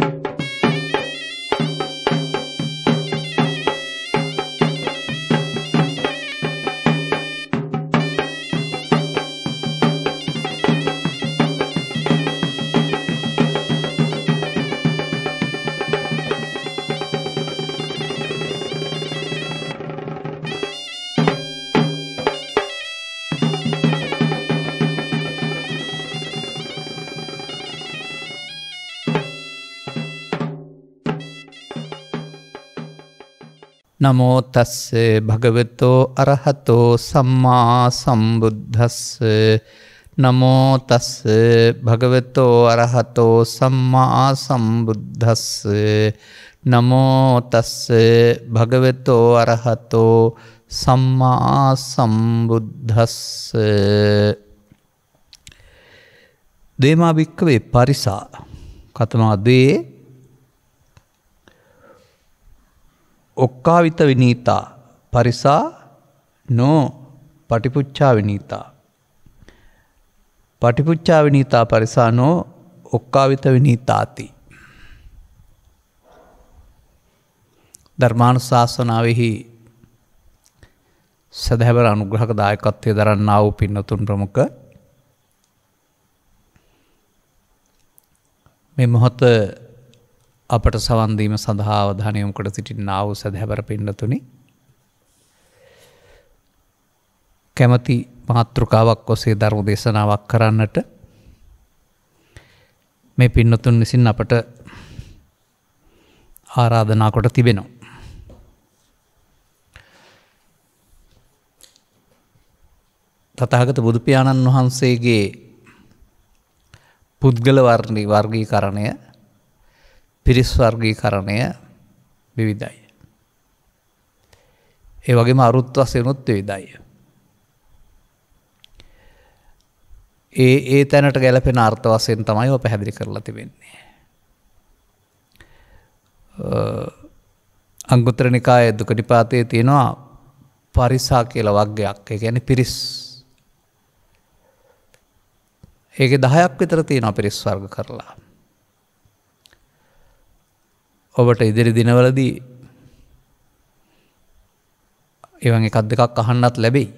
you නමෝතස්ස භගවතෝ අරහතෝ සම්මා සම්බුද්ධස්ස නමෝතස්ස භගවතෝ අරහතෝ සම්මා සම්බුද්ධස්ස නමෝතස්ස භගවතෝ අරහතෝ සම්මා සම්බුද්ධස්ස දේමාභික්කවේ පරිසා කතමා දේ ඔක්කාවිත විනීතා පරිසා නෝ පටිපුච්චා විනීතා. පටිපුච්චා විනීතා පරිසා නෝ ඔක්කාවිත විනීතාති. ධර්මාණු ශාසනාවහි සැදැහැවර අනුග්‍රහක දායකත්වය දරන්නා වූ පින්නතුන් ප්‍රමුඛ මේ මොහොත අපට සවන්දීම සඳහා අවධානයොම්කොට සිටින් නාව සැහැබර පෙන්ඩතුනි. කැමති මාතෘකාවක් ඔසේ ධර්ම දේශනාවක් කරන්නට මේ පින්නතුන් විසින් අපට ආරාධනාකොට තිබෙනවා. තතාගත බුදුපාණන් වහන්සේගේ පුද්ගල වර්ණී වර්ගී කරණය පිරිස් වර්ගීකරණය විවිධයි. ඒ වගේම අරුත් වසයනුත් විවිධයි. ඒ ඒ තැනට ගැලපෙන අර්ථ වසයෙන් තමයි ඔ පැහැදිලි කරලා තිබෙන්නේ. අංගුත්‍ර නිකාය දුක නිපාතය තියෙනවා පරිසා කියල වක්ගයක් එක ගැන පිරිස් ඒක දහයක් විතර තියෙන පිරිස් වර්ග කරලා ඔබට ඉදිරි දිනවලදී එවන් එකක් දෙකක් අහන්නත් ලැබෙයි.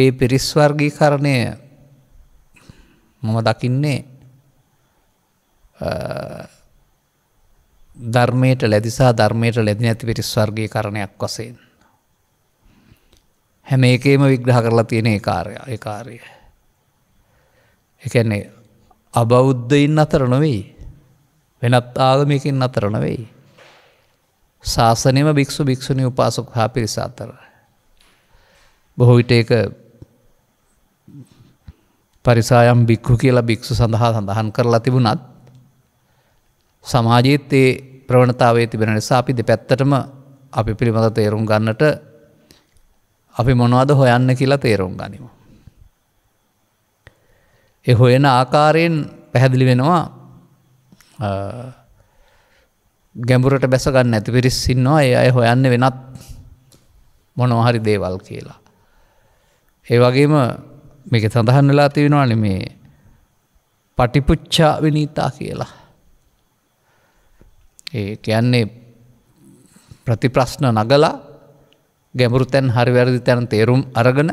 ඒ පිරිස්වර්ගී කරණය මම දකින්නේ ධර්මයට ලැදිසා ධර්මයට ලැදි නැති පිරිස්වර්ගී කරණයක් වසයෙන්. හැම එකේම විග්‍රහ කරලා තියෙන ඒ කාරය ඒ කාරය. එකන්නේ අබෞද්ධයින් අතර නොවෙයි වෙනත් ආගමිකින් අතර නොවෙයි. ශාසනයම භික්‍ෂු භික්‍ෂුණි උපාසක හා පිරිස අතර. බොහෝ විට එක පරිසායම් භික්‍රු කියලා භික්‍ෂු සඳහා සඳහන් කරලා තිබුණත් සමාජීත් ඒ ප්‍රවණතාවේ තිබෙන නිසා අපි දෙපැත්තටම අපි පිළිබඳ තේරුම් ගන්නට අපි මොනවද හොයන්න කියලා තේරුම් ගනිමු. එ හොයන ආකාරයෙන් පැහැදිලි වෙනවා ගැඹුරට බැසගන්න ඇති පිරිස්සින්නවා ඒ අය හොයන්න වෙනත් මොනවහරි දේවල් කියලා. ඒ වගේම මේක සඳහන් වෙලා තිවෙනවාන මේ පටිපුච්චා විනීතා කියලා. ඒ කියන්නේ ප්‍රතිප්‍රශ්න නගලා ගැඹුරු තැන් හරි වැරදි තැන තේරුම් අරගෙන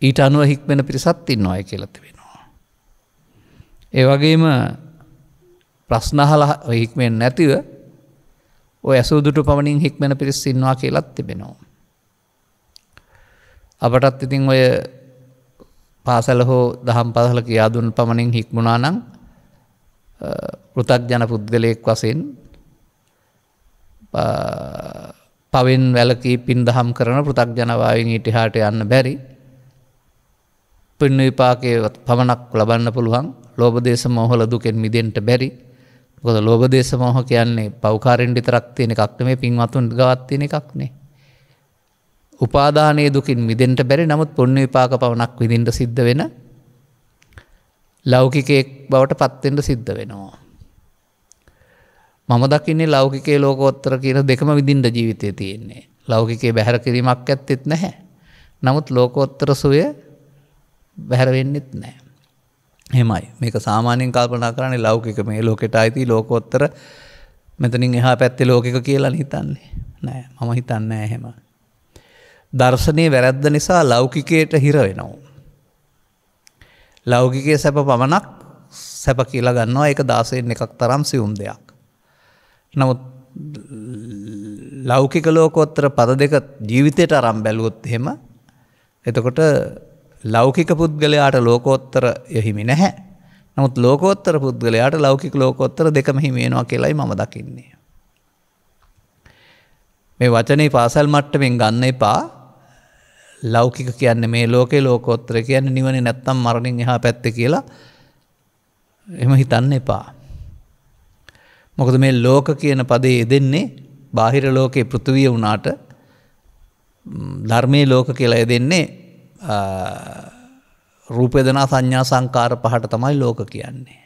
ඊට අනුව හික්මෙන පිරිසත් ඉන්න අය කියලති වෙනවා. ඒවගේම ප්‍රශ්නහල හික්මෙන් නැතිව ඔය ඇසූදුට පමණින් හික්මෙන පිරිස් ඉන්නවා කියලත් තිබෙනවා. අපටත් ඉතින් ඔය පාසල හෝ දහම් පසල කියාදුන් පමණින් හික්මුණා නං පෘතක්ජන පුද්ගලයෙක් වසෙන් පවෙන් වැලකී පින් දහම් කරන පෘතක්ජනවාවෙන් ඉටිහාට යන්න බැරි පුන්න විපාකයවත් පමණක් ලබන්න පුළුවන් ලෝබදේශ මෝහල දුකෙන් මිදෙන්ට බැරි කොද ලෝබදේශ මෝහ කියන්නේ පෞකාරෙන්ඩි තරක්තියන එකක්ට මේ පින්වතුන් ගවත්තියන එකක්නේ. උපාදානය දුකින් මිදෙන්ට බැරි නමුත් පුන්න විපාක පවනක් විදින්ට සිද්ධ වෙන ලෞකිකයෙක් බවට පත්තෙන්ට සිද්ධ වෙනවා. මම දකින්නේ ලෞකිකේ ලෝකෝත්තර කියන දෙකම විදින්ට ජීවිතය තියෙන්නේ ලෞකිකේ බැහැර කිරීමක් ඇත්තෙත් නැහැ. නමුත් ලෝකෝත්තර සුවය බැහැර වෙන්නෙත් නෑ. හෙමයි මේක සාමාන්‍යෙන් කල්පනා කරන්නේ ලෞකික මේ ලෝකෙට අයිති ලෝකොත්තර මෙතනින් එහා පැත්තේ ලෝකක කියලා හිතන්නේ නෑ මම හිතන්න එහෙම. දර්ශනය වැරැද්ද නිසා ලෞකිකයට හිර වෙනවා. ලෞකිකය සැප පමණක් සැප කියලා ගන්නවා එක දාසයෙන් එකක් තරම් සියුම් දෙයක්. නමුත් ලෞකික ලෝකොත්තර පද දෙක ජීවිතයට අරම් බැලුවොත් හෙම එතකොට ලෞකික පුද්ගලයාට ලෝකෝත්තර යහිමි නැහැ. නමුත් ලෝකෝත්තර පුද්ගලයාට ලෞකික ලෝකොත්තර දෙකම හිමියෙනවා කියලයි මම දකින්නේ. මේ වචනේ පාසල් මට්ටමෙන් ගන්න එපා ලෞකික කියන්න මේ ලෝකේ ලෝකෝත්තර කියන්න නිවන නැත්තම් මරණින් එහා පැත්ත කියලා එම හිතන්න එපා. මොකද මේ ලෝක කියන පදේ දෙන්නේ බාහිර ලෝකයේ පෘතුවිය වුණාට ධර්මය ලෝක කියලා දෙන්නේ රූපේදනා සංඥා සංකාර පහට තමයි ලෝක කියන්නේ.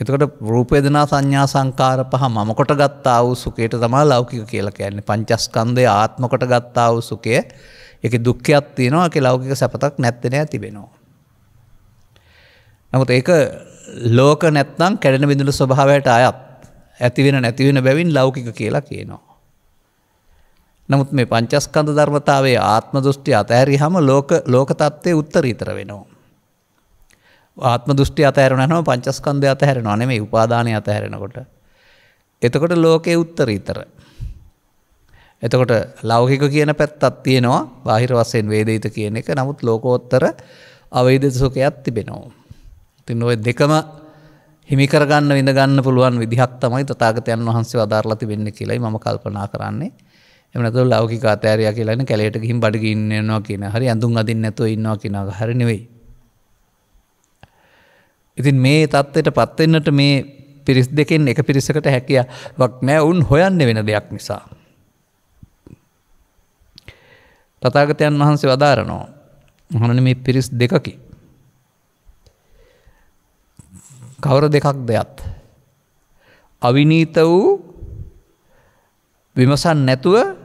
එතකට රූපේදනා සංඥා සංකාර පහ මමකොට ගත්තා වූ සුකයට තමා ලෞකික කියලා කියන්නේ පංචස්කන්දය ආත්මකොට ගත්තා වූ සුකය එක දුක්ඛයක් තියෙනවා එක ලෞකික සැපතක් නැත්තනය තිබෙනවා. නමුත් ඒක ලෝක නැත්නම් කැඩෙන විඳුළු ස්වභාවයට අයත් ඇතිවෙන නැතිවෙන බැවින් ලෞකික කියලා කියනවා. නමුත් මේ පංචස්කඳ ධර්මතාවේ ආත්ම දෘෂ්ටි අතෑරි හම ලෝක ලෝකතත්වය උත්තරීතර වෙනවා. ආත්ම දෘෂ්ටි අතෑරනම පංචස්කන්ධය අතහැරෙන අනෙම උපාදානය අතහැරෙනකොට. එතකොට ලෝකයේ උත්තරීතර. එතකොට ලෞකික කියන පැත්තත් තියෙනවා බාහිර වසයෙන් වේදීත කියන එක නමුත් ලෝකෝත්තර අවේද සුකයක් තිබෙනවා. තින් ඔය දෙකම හිමිකරගන්න විඳගන්න පුළුවන් විදිහක් තමයි තතාගතයන් වහන්සේ අදාරලති වෙන්න කියලයි ම කල්පනා කරන්නේ එමනතු ලෞකික අතෑරය කියලන කැලේට ගිහිම් බඩි ඉන්නවා කියන හරි ඇඳුම් අදින්න නැතුව ඉන්නවා කියනක හරිනෙවෙයි. ඉතින් මේ තත්ත්වයට පත්වෙන්නට මේ පිරිස් දෙකෙන් එක පිරිසකට හැකියාවක් නෑ උන් හොයන්න වෙන දෙයක් නිසා. තතාගතයන් වහන්සේ වදාරනෝ හනන මේ පිරිස් දෙකකි. කවර දෙකක් දෙයත්. අවිනීත වූ විමසන් නැතුව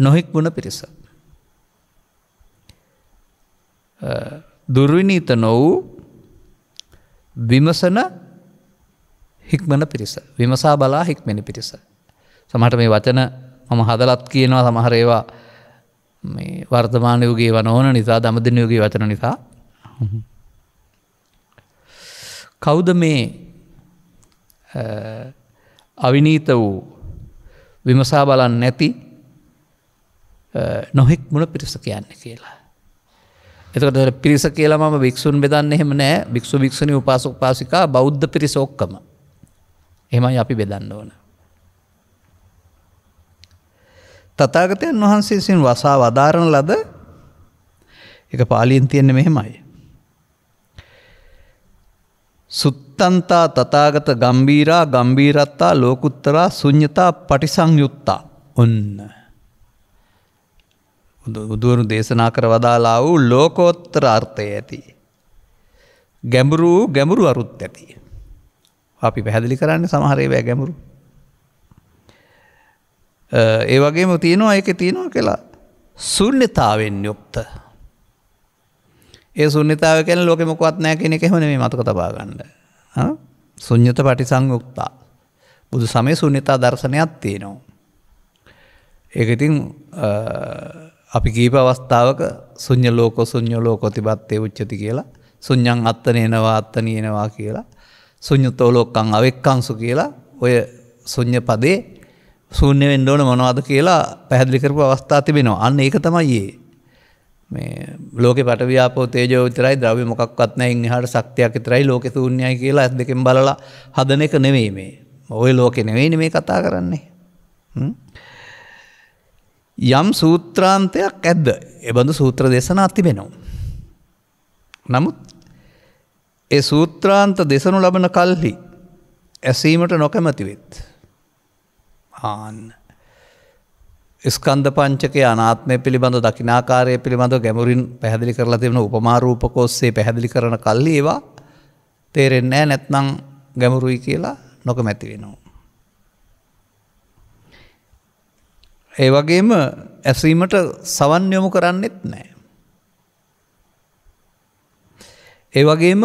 නොහික් වුණ පිරිස. දුර්විනීත නොවූ විමසන හික්මන පිරිස විමසා බලා හික්මෙන පිරිස. සමහට මේ වචන මම හදලත් කියනවා සමහරේවා වර්තමානයුගේ වනෝන නිසා දමදිනයුගේ වචන නිසා. කෞද මේ අවිනීත වූ විමසා බලන් නැති නොහෙක් මුණ පිරිස කියන්න කියලා. එතකට පිරිස කියලා ම භික්ෂුන් බෙදන්න එහෙම නෑ භික්ෂු භික්ෂණ උපාසක පාසිකා බෞද්ධ පිරිසෝක්කම එමයි අපි බෙදන්න ඕන. තතාගතයන් වහන්සේ සින් වසා වදාරණ ලද එක පාලියෙන් තියෙන්න මෙහෙමයි. සුත්තන්තා තතාගත ගම්බීරා ගම්බීරත්තා ලෝකුත්තරා සුඥතා පටිසංයුත්තා ඔන්න. බුදුවරු දේශනා කර වදාලා වූ ලෝකෝත්තර අර්ථය ඇති. ගැඹුරු ගැඹුරු අරුත් ඇති. අපි පැහැදිලි කරන්න සමහරේවැ ගැඹුරු. ඒ වගේම තියෙනවා එක තියෙනවා කියලා සුන්්‍යතාවෙන් යුක්ත. ඒ සුන්්‍යතාව කැන ලෝක මොකවත් නෑ කෙනෙ එහෙම මේ මතක තබා ගන්න. සුඥත පටි සංයුක්තා. බුදු සමය සුන්්‍යතා දර්ශනයක් තියෙනවා. ඒක ඉතින් අපි කීප අවස්ථාවක සුඥ ලෝක සුඥ ලෝකොතිබත්තය උච්චති කියලා සුඥන් අත්තන එනවා අත්තන එනවා කියලා සුඥුතෝලෝකං අවෙක්කංසු කියලා ඔය සුඥ පදේ සූන්‍ය වෙන්ඩෝන මොනවාද කියලා පැහැදිලිකරපු අවස්ථා තිබෙනවා අන්න ඒක තමයි ඒ මේ ලෝක පටව්‍යාපෝ තේජෝ විතරයි ද්‍රව මොකක්වත් නෑ ඉහට සක්තියක් තරයි ලෝක සූන්‍යයි කියලා ඇත් දෙකෙන් බලලා හදන එක නෙවෙයි මේ ඔය ලෝකෙ නෙවෙයි මේ කතා කරන්නේ. යම් සූත්‍රාන්තයක් ඇද්ද එබඳු සූත්‍ර දෙසනා තිබෙනවා. නමුත් ඒ සූත්‍රාන්ත දෙසනු ලබන කල්හි ඇසීමට නොකැමතිවෙත්. ආන්න. ස්කන්ධ පංචක අනාත්මය පිළිබඳ දකිනාකාරය පිළිබඳ ගැමුරින් පැහැදිලි කරලා තිබෙන උපමාරූපකෝස්සේ පැහැදිලි කරන කල්ලි ඒවා තේරෙන්නෑ නැත්නං ගැමුරුයි කියලා නොක මැතිවෙනවා. ඒ වගේම ඇසීමට සවන් යොමු කරන්නෙත් නෑ. ඒ වගේම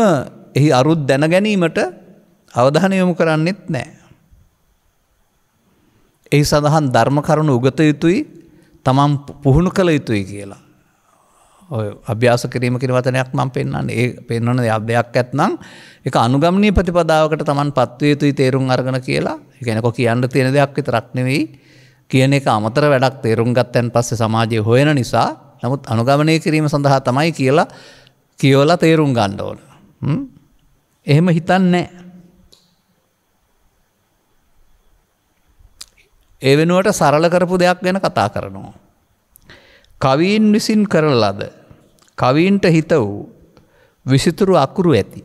එහි අරුත් දැන ගැනීමට අවධාන යොමු කරන්නෙත් නෑ. එහි සඳහන් ධර්ම කරුණු උගත යුතුයි තමන් පුහුණු කළ යුතුයි කියලා. ඔය අභ්‍යාස කිරීම කිරවතනයක් මම පෙන්න්න ඒ පෙන්වන අධ්‍යයක් ඇත්නම් එක අනුගමනී ප්‍රතිපදාවකට තමන් පත්ව යුතුයි තේරුම් අර්ගන කියලා එකනකො කියන්න තියෙන දෙයක් විතරක්නෙවෙයි කියන එක අමතර වැඩක් තේරුම් ගත්තැන් පස්සේ සමාජය හොයන නිසා නමුත් අනුගමනය කිරීම සඳහා තමයි කියලා කියවලා තේරුම් ගණ්ඩ ඕන. එහෙම හිතන්නේ. ඒ වෙනුවට සරල කරපු දෙයක් ගැන කතා කරනවා. කවීන් විසින් කරන ලද. කවීන්ට හිත වූ විසිතුරු අකුරු ඇති.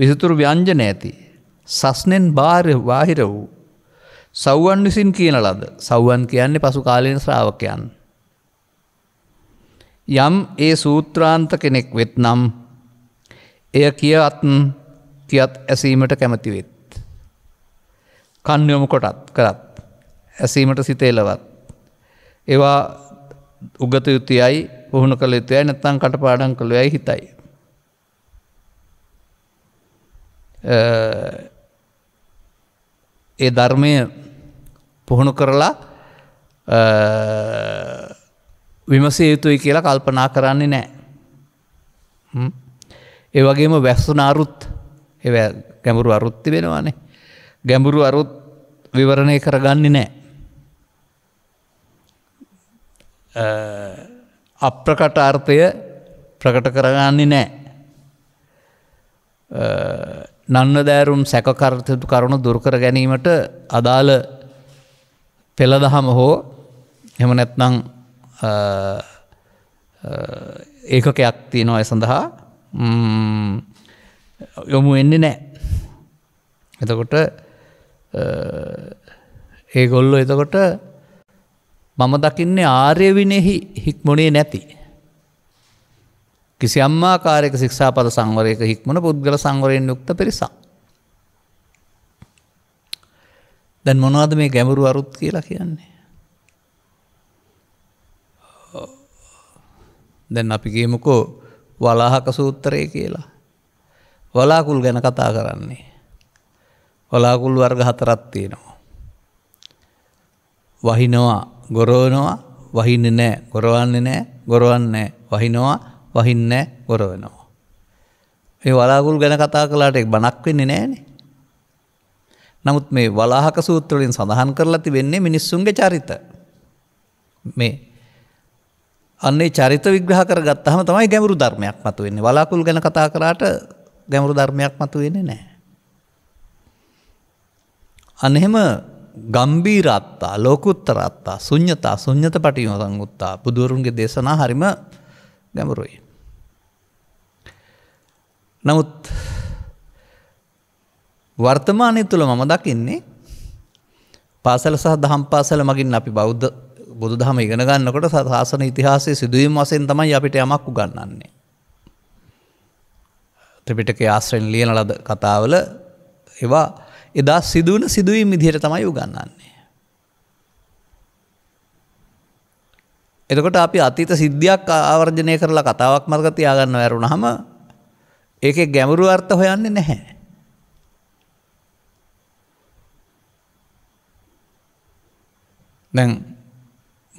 විසිතුරු ව්‍යංජන ඇති. සස්නෙන් භාර වාහිර වූ සව්වන් විසින් කියන ලද සව්වන් කියන්නේ පසු කාලීන ශ්‍රාවකයන්. යම් ඒ සූත්‍රාන්ත කෙනෙක් වෙත් නම් එය කියත් කියත් ඇසීමට කැමතිවෙත්. කන්යොම කොටත් කරත් ඇසීමට සිතේලවත්. ඒවා උගත යුතුයයි පුහුණු කළ යුතුයයි නැත්තං කටපාඩන් කළ යයි හිතයි. ඒ ධර්මය පුහුණු කරලා විමසය යුතුයි කියලා කල්පනා කරන්නේ නෑ. ඒ වගේම වැස්සුනාරුත් ගැඹුරු අරුත්ති වෙනවානේ. ගැඹුරු අරුත් විවරණය කරගන්නේ නෑ. අප්‍රකට අර්ථය ප්‍රකට කරගන්නේ නෑ. නන්න දෑරුම් සැකකර්තතු කරුණු දුරකර ගැනීමට අදාළ පෙළදහම හෝ එම නැත්නං ඒකකයක් තියෙනවා ඇ සඳහා යොමු එන්නේ නෑ. එතකොට ඒ ගොල්ලො එතකොට මම දකින්නේ ආර්යවිනෙහි හික්මොනේ නැති. කිසි අම්මාකාරයක ශික්ෂාපද සංවරයක හික්මන පුද්ගල සංවරයෙන් යුක්ත පිරිසක්. දැන් මොනවද මේ ගැඹුරු අරුත් කියලා කියන්නේ. දැන් අපි කියමුකෝ වලාහක සූත්‍රය කියලා. වලාකුල් ගැන කතා කරන්නේ. වලාකුල් වර්ග හතරක් තියෙනවා. වහිනවා ගොරවනවා වහින්න නෑ ගොරවන්නේ නෑ ගොරවන්නේ වහිනවා වහින්න ගොරවනවා. ඒ වලාකුල් ගැන කතා කලාට එක් බනක් වෙන්නේ නෑනේ නමුත් මේ වලාහක සූත්‍රලින් සඳහන් කරලති වෙන්නේ මිනිස්සුන්ගේ චරිත මේ අන්නේ චරිත විග්‍රහ කර ගත්තහම තමයි ගැමරු ධර්මයක් මතු වෙන්නේ වලාකුල් ගැන කතා කරාට ගැමරු ධර්මයක් මතු වෙන්නේ නෑ. අනෙහෙම ගම්බීරත්තා ලෝකුත්තරත්තා සුඥතා සුඥත පටිම සංගුත්තා බුදුවරුන්ගේ දේශනා හරිම ගැමරුයි. නමුත් වර්තමානය තුළ මම දකින්නේ පාසල සහ දහම් පාසල මගින් අපි බෞද්ධ බුදු දහම ඉගෙන ගන්නකොට සාසන ඉතිහාසයේ සිදුවීම් වසයෙන් තමයි අපිට යමක් උගන්නන්නේ. ත්‍රිපිටකයේ ආශ්‍රයෙන් ලියන ලද කතාවල ඒවා එදා සිදුවන සිදුවීම් විදිහට තමයි උගන්වන්නේ. එතකොට අපි අතීත සිද්ධියක් ආවර්ජනය කරලා කතාවක් මතක තියාගන්න වැරුණාම ඒකේ ගැඹුරු අර්ථ හොයන්නේ නැහැ. දැන්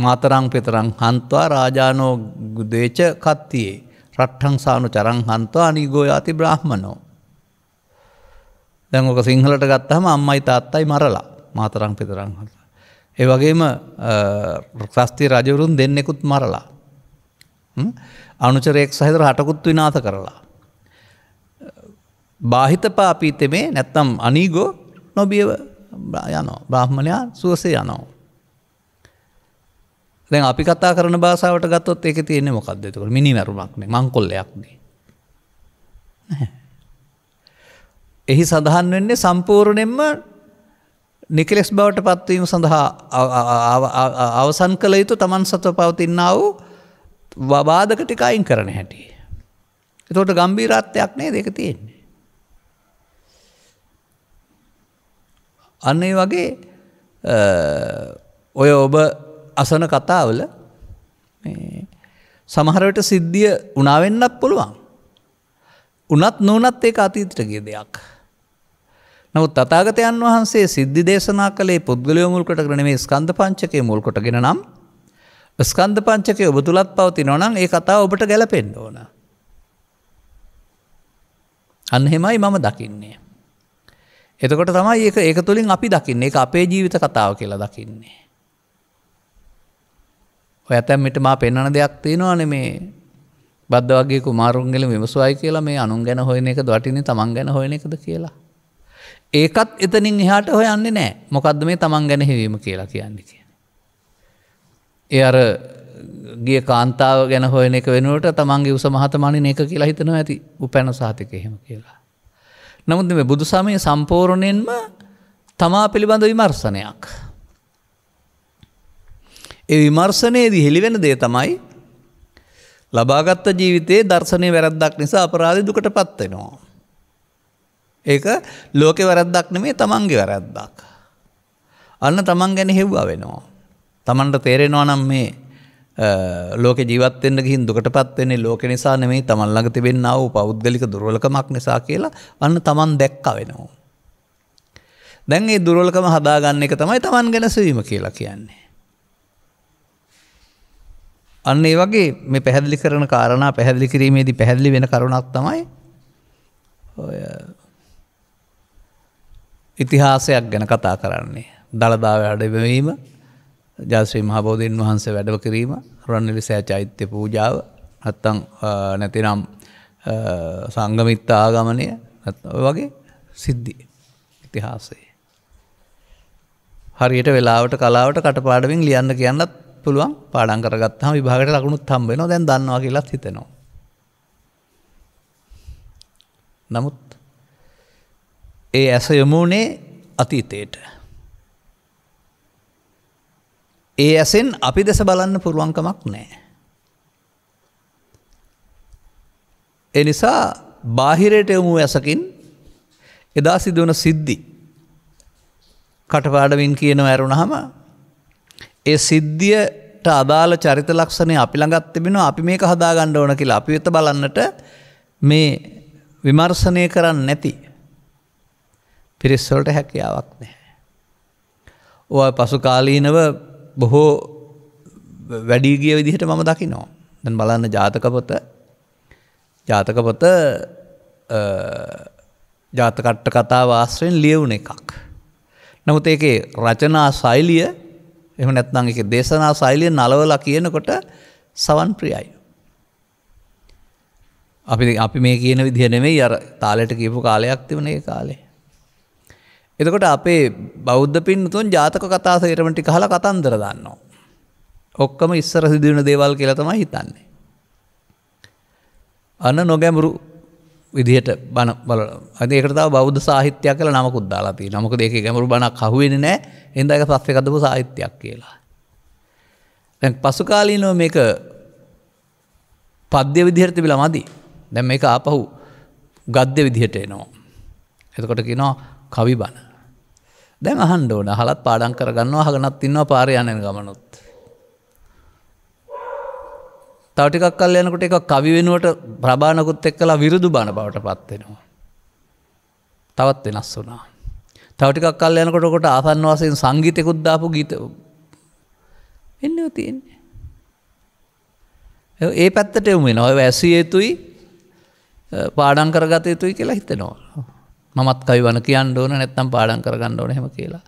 මාතරං පෙතරං හන්තවා රාජානෝ දේච කත්තියේ රට්ටං සානු චරං හන්තවා අනිගෝ යාති බ්‍රහ්මණෝ. දැන් ඕක සිංහලට ගත්තහම අම්මයි තාත්තයි මරලා මාතරං පෙතරං හල. ඒ වගේම ක්‍රස්ති රජවරුන් දෙන්නෙකුත් මරලා. අනුචරයෙක් සහිතර හටකුත් විනාත කරලා. බාහිත පාපීතෙමේ නැත්තම් අනීගෝ නොබියව යනෝ බ්‍රහ්මණයා සුවසේ යනෝ. දැන් අපි කතා කරන භාසාාවට ගත්තොත් එක තියෙන මොකක්දතකට මිනිවැරුමක්නේ මංකොල්ලයක්නේ. එහි සඳහන් වෙන්නේ සම්පූර්ණයෙන්ම නිකලෙස් බවට පත්වීම සඳහා අවසන් කළ යුතු තමන් සත්ව පවතින්න වූ වබාධකටිකයින් කරන හැටි. එතෝට ගම්බීරත්වයක් නේ දෙක තියෙන්නේ. අන්නේ වගේ ඔය ඔබ අසන කතාවල සමහරට සිද්ධිය උනාවෙන්නක් පුළුවන්. උනත් නූනත් ඒක අතීත්‍රගේ දෙයක්. නමුත් තතාගතයන් වහන්සේ සිද්ධි දේශනා කළේ පුද්ගලයෝ මුල්කට ග්‍රනමේ ස්කන්ධ පංචකය මුල්කොටගෙන නම් ස්කන්ධ පංචකය ඔබ තුළත් පවති නොනම් ඒ කතාව ඔබට ගැලපෙන්ඩ ඕන. අන්හෙමයි මම දකින්නේ. එතකොට තමයි ඒ ඒක තුළින් අපි දකින්නේ අපේ ජීවිත කතාව කියලා දකින්නේ. ඇතැම්මිට මා පෙන්න්නන දෙයක් තියෙනවාන මේ බද්ධ වගේ කුමාරුන්ගෙල විමසුවයි කියලා මේ අනුන් ගැන හොයන එක දටින තමන් ගැන හොයන එකද කියලා. ඒකත් එතනින් එහාට හොයන්න නෑ මොකක්ද මේ තමන් ගැන හිවීම කියලා කියන්න කියන. ඒ අර ගිය කාන්තාව ගැන හොයන එක වෙනුවට තමන්ගේ උසමහතමානි ඒක කියලා හිතනවා ඇති උපැන සාතික එහෙම කියලා. නමුත් මේ බුදු සමය සම්පෝරණයෙන්ම තමා පිළිබඳ විමර්සනයක්. ඒ විමර්සනයේදී හෙළිවෙන දේ තමයි ලබාගත්ත ජීවිතයේ දර්ශනය වැරද්දක් නිසා අපරාධ දුකට පත්වෙනවා. ඒක ලෝකෙ වැරද්දක් නෙමේ තමන්ගේ වැරද්දක්. අන්න තමන් ගැන හෙව්වා වෙනවා. තමන්ට තේරෙනවා නම් මේ ලෝක ජීවත්තෙන් ගින් දුකට පත්වෙන්නේ ලෝක නිසා නෙමේ තමන් ළඟ තිබෙන්න්නාව පෞද්ගලික දුර්වලකමක් නිසා කියලා අන්න තමන් දැක්ක වෙනවා. දැන් ඒ දුරලකම හදාගන්න එක තමයි තමන් ගැන සවීම කියලා කියන්නේ. අන්න ඒ වගේ මේ පැහැදිලි කරන කාරණා පැහැදිලි කිරීමේදී පැහැදිලි වෙන කරුණක් තමයි ඔය ඉතිහාසයක් ගැන කතා කරන්නේ දළදා වැඩවීම ජාස්වී මහබෝධීන් වහන්සේ වැඩව කිරීම රන්නලි සෑ චෛත්‍ය පූජාව හත්තං නැතිනම් සංගමිත්ත ආගමනය වගේ සිද්ධිය ඉතිහාසේ. හරියට වෙලාවට කලාවට කටපාඩමින් ලියන්න කියන්නත් පුළුවන් පාඩන් කරගත්හම විභාගට ලකුණුත් හම් වෙනවා දැන් දන්නවා කියලත් හිතෙනවා. නමුත් ඒ ඇස යොමුනේ අතීතයට. ඒ ඇසෙන් අපි දෙස බලන්න පුළුවන්කමක් නෑ. එනිසා බාහිරයට යොමු ඇසකින් එදා සිදුවන සිද්ධි කටපාඩමින් කියනව ඇරුණහම ඒ සිද්ධියට අදාළ චරිත ලක්ෂණය අපි ළඟත් තිබෙන අපි මේක හදාගණ්ඩ ඕන කියලා අපි වෙත බලන්නට මේ විමර්ශනය කරන්න නැති පිරිස්වලට හැකියාවක් නැහැ. ඔය පසු කාලීනව බොහෝ වැඩීගිය විදිහට මම දකිනෝ. දැන් බලන්න ජාතකපොත ජාතකපොත ජාතකට්ට කතා වාස්ත්‍රයෙන් ලියවුන එකක්. නමුත් ඒකේ රචනා සෛලිය එම නැත්නම් එක දේශනා සෛලියෙන් නලවලා කියනකොට සවන් ප්‍රියයි. අපි අපි මේ කියන විදිහ නෙමෙයි අර තාලයට කියපු කාලයක් තිබුණේ කාලේ. එතකොට අපේ බෞද්ධ පින්තුන් ජාතක කතා සේරමටි කහලා කතන්දර දන්නවා. ඔක්කම ඉස්සර සිදුවන දේවල් කියලා තමයි හිතන්නේ. අන්න නොගැඹුරු විදිහට බන බල අදකට බෞද්ධ සාහිත්‍යයක් කළ නමකුත් දාලාති නමක දෙක ගැමරු බණක් කහුවෙන නෑ එදක පස්ස කදපු සාහිත්‍යයක් කියලා. පසුකාලීනෝ මේක පද්‍ය විදිහරති බිලා මදි දැම් මේ ආපහු ගද්‍ය විදිහට එනවා. එතකොට කිනෝ කවි බණ. දැම අහන්ඩෝන හලත් පාඩන් කරගන්නවා හගනත් ඉන්නවා පාරයණයෙන් ගමනුත්. තවටිකක් කල් යනකොට එක කවි වෙනුවට ප්‍රභානකුත් එක් කලා විරුදු බණ බවට පත්වෙනවා. තවත් වෙනස් වුනා. තවටිකක් කල් යනකොටකොට ආසන් වසයෙන් සංගීතකුද්දාපු ගීත එන්නව තියෙන්නේ. ඒ පැත්තට එමුේ නොව ඇසිය යුතුයි පාඩන් කරගත යුතුයි කියලා හිතෙනවා. මත් කවි වන කියන්න ඕන නැත්තම් පාඩන් කරගන්න ඕන හෙම කියලා.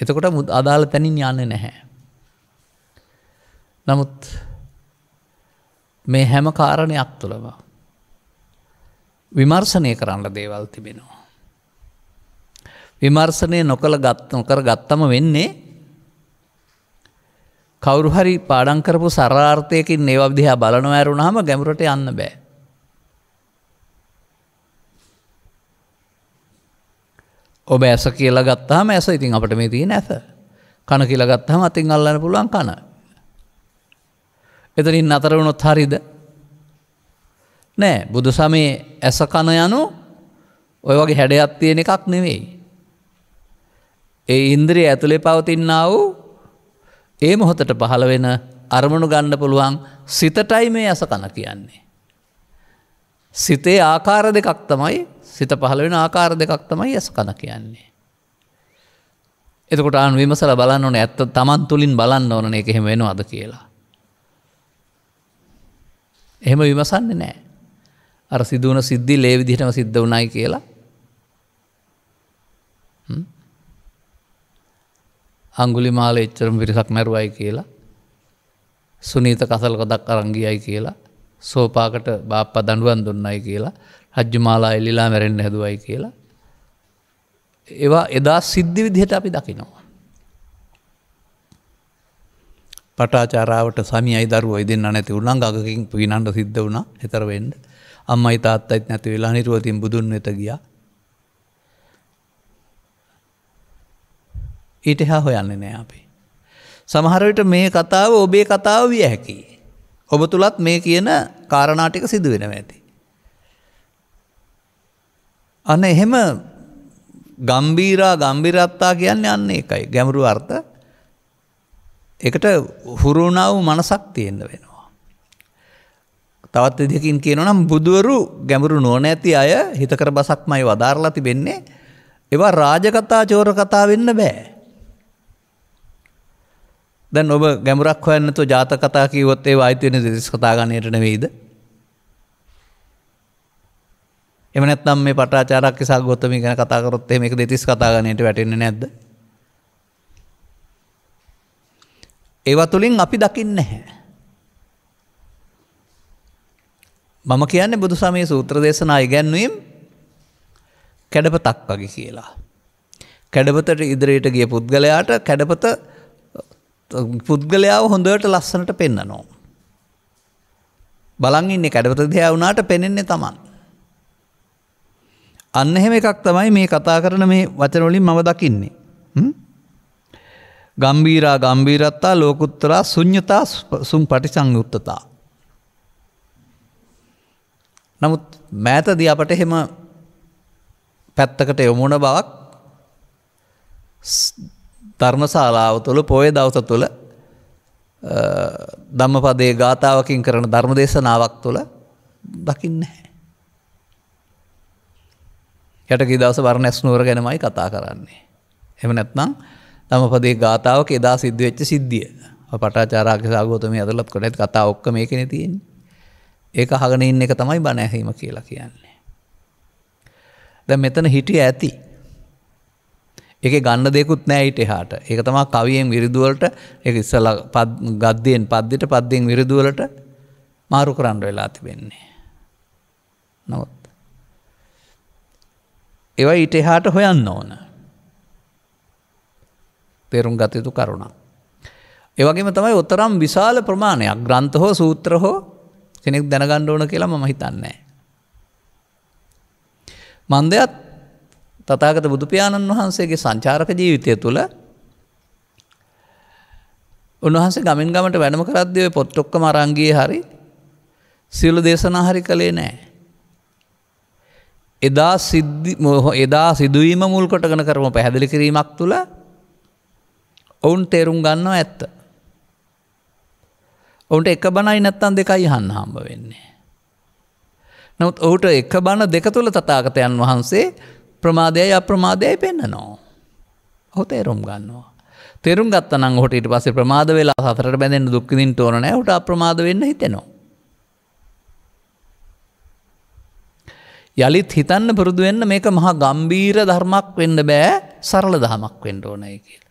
එතකොට මුත් අදාළ තැනින් යන්න නැහැ. නමුත් මේ හැම කාරණයක් තුළව විමර්සනය කරන්න දේවල් තිබෙනවා. විමර්සනය නොකළ ගත්තම කර ගත්තම වෙන්නේ කවරුහරි පාඩංකරපු සරාර්ථයකින් නේවබ්දිහා බලනව ඇරුණහම ගැමරට යන්න බෑ. ඔබ ඇස කියලා ගත්තාම ඇස ඉතින් අපට මේ තියෙන ඇස කන කියලගත්හම අතින් අල්ලන්න පුළුවන් කන එතනින් අතරවුණොත් හරිද. නෑ බුදු සමේ ඇස කණ යනු ඔය වගේ හැඩයක් තියෙන එකක් නෙවෙයි. ඒ ඉන්ද්‍රී ඇතුළේ පවතින්න වූ ඒ මොහොතට පහළ වෙන අරමුණු ගණ්ඩ පුළුවන් සිතටයි මේ ඇස කණ කියන්නේ. සිතේ ආකාර දෙකක් තමයි සිත පහළ වෙන ආකාර දෙකක් තමයි ඇස කණ කියන්නේ. එතකොට අන් විමසල බලන්න ඕන ඇත්ත තමන් තුළින් බලන්න ඕන එක එහෙම වෙනවාද කියලා. එහෙම විමසන්නේ නෑ. අර සිදුවන සිද්ධි ලේ විදිහටම සිද්ධ වනායි කියලා. අංගුලි මාල එච්චරම පිරිසක් මැරුවයි කියලා. සුනීත කසල් කොදක් අරංගියයි කියලා. සෝපාකට බාප්ප දඩුවන් දුන්නයි කියලා රජ්ජුමාලා එල්ලිලා මැරෙන් හැදුවයි කියලා. ඒවා එදා සිද්ධි විදිහට අපි දකිනවා. පටාචාරාවට සමියයි දරුවයි දෙන්න නැති උනන් ගකින් පිනන්ට සිද්ධ වුණ හෙතරවෙන්ඩ අම්මයි තාත්තයිත් නැති වෙලා නිරුවතින් බුදුන් වෙත ගිය ඊට හා හොයන්නේ නෑ අපි. සමහරවිට මේ කතාව ඔබේ කතාව විය හැකි. ඔබ තුළත් මේ කියන කාරණාටික සිදුවෙන ඇති. අන්න එහෙම ගම්බීරා ගම්බිරත්තා කියන්නේ අන්න එකයි ගැමරු අර්ථ එකට හුරුණාව මනසක් තියෙන්න වෙනවා. තවත් විදිකින් කියනනම් බුදුවරු ගැඹුරු නොන ඇති අය හිතකර බසක්මයි වදාරලා තිබෙන්නේ ඒවා රාජකතා චෝර කතා වෙන්න බෑ. දැන් ඔබ ගැමුරක් හොයන්නතු ජාතකතා කිවොත් ඒ අයිතිවෙන දෙදිස් කතා ගණයටන වෙයිද. එමනැත්නම් මේ පටාචාරක් සා ගොතම ගැන කතාකරොත් මේක දෙතිස් කතාගනයට වැටෙන්නේ නැද්ද. ඒව තුළින් අපි දකින්න හැ. මම කියන්නේ බුදු සමය සූත්‍ර දේශනා ඉගැන්වීම් කැඩපතක් වගේ කියලා. කැඩපතට ඉදිරියට ගිය පුද්ගලයාට කැඩපත පුද්ගලයාව හොඳට ලස්සනට පෙන්න්නනවා. බලන් ඉන්නේ කැඩපත දෙයා වුණට පෙනෙන්නේ තමන්. අන්න එහෙම එකක් තමයි මේ කතා කරන මේ වචනොලින් මව දකින්නේ. ගම්බීරා ගම්බීරත්තා ලෝකුත්තරා සුඥතා සුම් පටි සංයුත්තතා. නමුත් මෑතද අපට එහෙම පැත්තකට යොමුණ බවක් ධර්මශාලාව තුළ පොය දවස තුළ ධම්මපදේ ගාථාවකින් කරන ධර්ම දේශනාවක් තුළ දකින්න. යටකි දවස වරණ ඇස්නුවර ගැනමයි කතා කරන්නේ. එම නැත්නම් ධමපදේ ගාථාවක් එදා සිද්ධවෙච්ච සිද්ධිය පටාචාරාක සාගෝතම ඇදලත් කොටත් කතා ඔක්ක මේකන තියෙන් ඒක හගෙන ඉන්න එක තමයි බණැහීම කියලා කියන්නේ. ද මෙතන හිටිය ඇති එක ගන්න දෙකුත් නෑයිට එහාට ඒක තමා කවියෙන් විරිදුවලට එක ඉස්සල ගද්දයෙන් පද්දිට පද්දෙන් විරිදුවලට මාරු කරන්න වෙලා තිබෙන්නේ. නොත්. ඒවා ඊට එහාට හොයන්න ඕන තේරුම් ගතයුතු කරුණා. ඒවගේම තමයි ඔත්තරම් විශාල ප්‍රමාණයක් ග්‍රන්ථ හෝ සූත්‍ර හෝ කෙනෙක් දැනගණ්ඩ ඕන කියලා මම හිතන්නේ. මන්දයත් තතාගත බුදුපාණන් වහන්සේගේ සංචාරක ජීවිතය තුළ උන්වහස ගමින් ගමට වැඩම කරද්‍යව පොත්තොක්ක මරංගේ හරි සියලු දේශනා හරි කළේ නෑ. එදා එදා සිදුවීම මුල් කොටගන කරම පැහැදිලි කිරීමක් තුළ ඔවුන් තේරුම් ගන්නවා ඇත්ත. ඔවුන්ට එක බණයි නැත්තන් දෙකයි හන්න හම්බ වෙන්නේ. නොත් ඔවුට එක බණ දෙක තුළ තතාගතයන් වහන්සේ ප්‍රමාදයයි අප්‍රමාදයයි පෙන්න්නනෝ. හො තේරුම් ගන්නවා. තෙරුම් ගත්තන හොට ඉට පස ප්‍රමාද වෙලා සතරට බැඳෙන් දුක්කිදින් තෝරන ට අප්‍රමාද වෙන්න හිතෙනවා. යළිත් හිතන්න පුරුදුවෙන්න මේක මහා ගම්බීර ධර්මක් වෙන්න බෑ සරල දහමක් වෙන්ඩ ඕනය කියලා.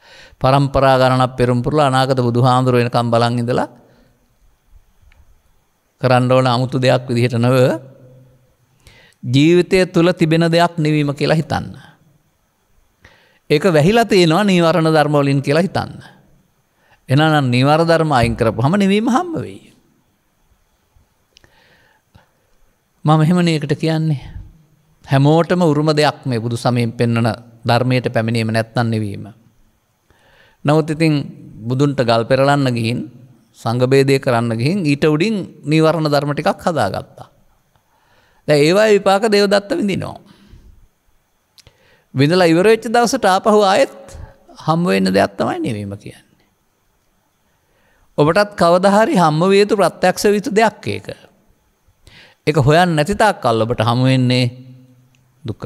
පරම්පරා ගණනක් පෙරම්පුරල අනාගත බුදු හාමුදුරුවෙනකම් බලන් ඉඳලා කරන්න ඕන අමුතු දෙයක් විදිහට නොව ජීවිතය තුළ තිබෙන දෙයක් නිවීම කියලා හිතන්න. ඒක වැහිලා තියෙනවා නීවරණ ධර්මවලින් කියලා හිතන්න. එනම් නිවර ධර්ම අයින් කරපු හම නිවීම හම්ම වෙයි. මම එහෙමනයකට කියන්නේ. හැමෝටම උරුම දෙයක් මේ බුදු සමයෙන් පෙන්නන ධර්මයට පැමිණීම නැත්තන් නිවීම. නවත් ඉතින් බුදුන්ට ගල් පෙරලන්න ගිහින් සංගබේදය කරන්න ගිහින් ඊට උඩින් නිවරණ ධර්මටිකක් හදාගත්තා. දැ ඒවා විපාක දේවදත්ත විඳිනෝ. විඳලා ඉවරච්ච දවසට ආපහු ආයෙත් හම්වෙන්න දෙයක් තමයි නෙවීම කියන්නේ. ඔබටත් කවදහරි හම්ම වේතු ප්‍රත්්‍යක්ෂ විතු දෙයක් ඒක. එක හොයන් නැතිතාක් කල් ඔබට හමුවෙන්නේ දුක.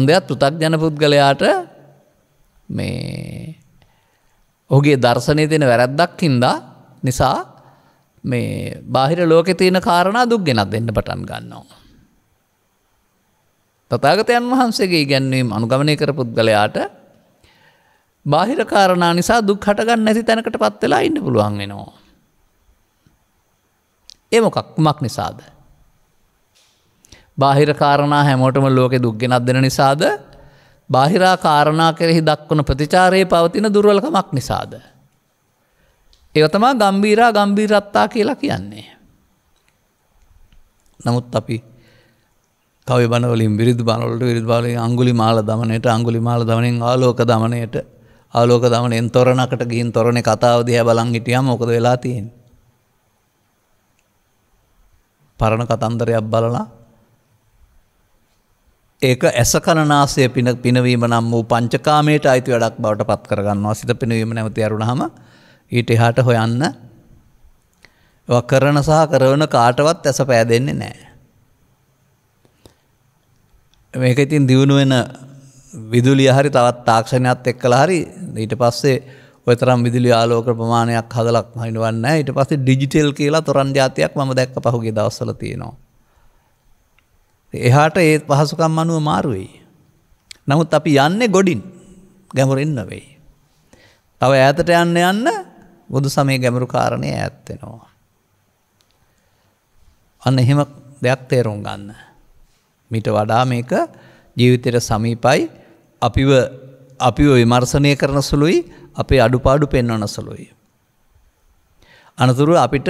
මන්දයත් පෘතක් ජන පුද්ගලයාට මේ ඔහුගේ දර්ශනය තියෙන වැරැද්දක් හින්දා නිසා මේ බාහිර ලෝකෙ තියෙන කාරණා දුක් ගෙනත් දෙන්න පටන් ගන්නවා. තතාගතයන් වහන්සේගේ ඉගැන්වීම් අනුගමනය කර පුද්ගලයාට බාහිර කාරණා නිසා දුක් හටගන්න නැති තැනකට පත් වෙලා ඉන්න පුළුවන් වෙනවා. ඒ මොකක් කුමක් නිසාද. බාහිර කාරණා හැමෝටම ලෝකෙ දුක්ගෙනක් දෙන නිසාද බාහිරා කාරණා කෙරෙහි දක්වන ප්‍රතිචාරයේ පවතින දුර්වලකමක් නිසාද. ඒවතමා ගම්බීරා ගම්බීරත්තා කියලා කියන්නේ. නමුත් අපි කවි බනවලින් බිරිදු බනවලට විරිදු බාලින් අංගුලි මාල දමනයට අංගුලි මාල දමනින් ආලෝක දමනයට ආලෝක දමනෙන් තොරණකට ගිහින් තොරණ කතාව දිහ බලන් හිටියම ඕකද වෙලා තියෙන්. පරණ කතන්දරයක් බලලා ඒක ඇස කණනාසය පින පිනවීම නම් වූ පංචකාමයට අයිති වැඩක් බවට පත් කරගන්නවා සිත පිනවීම නැවති ඇරුණහම ඊට එහාට හොයන්න කරන සහ කරවන කාටවත් ඇස පෑදෙන්නේ නෑ. මේක ඉතින් දියුණු වෙන විදුලිය හරි තවත් තාක්ෂණයක්ත් එක්කලා හරි ඊට පස්සේ ඔතරම් විදුලි ආලෝක ප්‍රමාණයක් හදලක් මහිනිවන්න ඊට පස්සේ ඩිජිටෙල් කියලා තොරන් ජාතියක් මම දැක්ක පහුගේ දවස්සල තියෙනවා. එහාට ඒ පහසුකම් අනුව මාරුවයි. නමුත් අපි යන්නේ ගොඩින් ගැමුරෙන් නොවෙයි. තව ඈතට යන්න යන්න බුදු සමය ගැමරු කාරණය ඇත්තෙනවා. අන්න එහෙම දෙයක් තේරුම් ගන්න. මිට වඩා මේක ජීවිතයට සමීපයි අපිව අපි විමර්සනය කරන සුළුයි අපේ අඩුපාඩු පෙන්වන සුළුයි. අනතුරු අපිට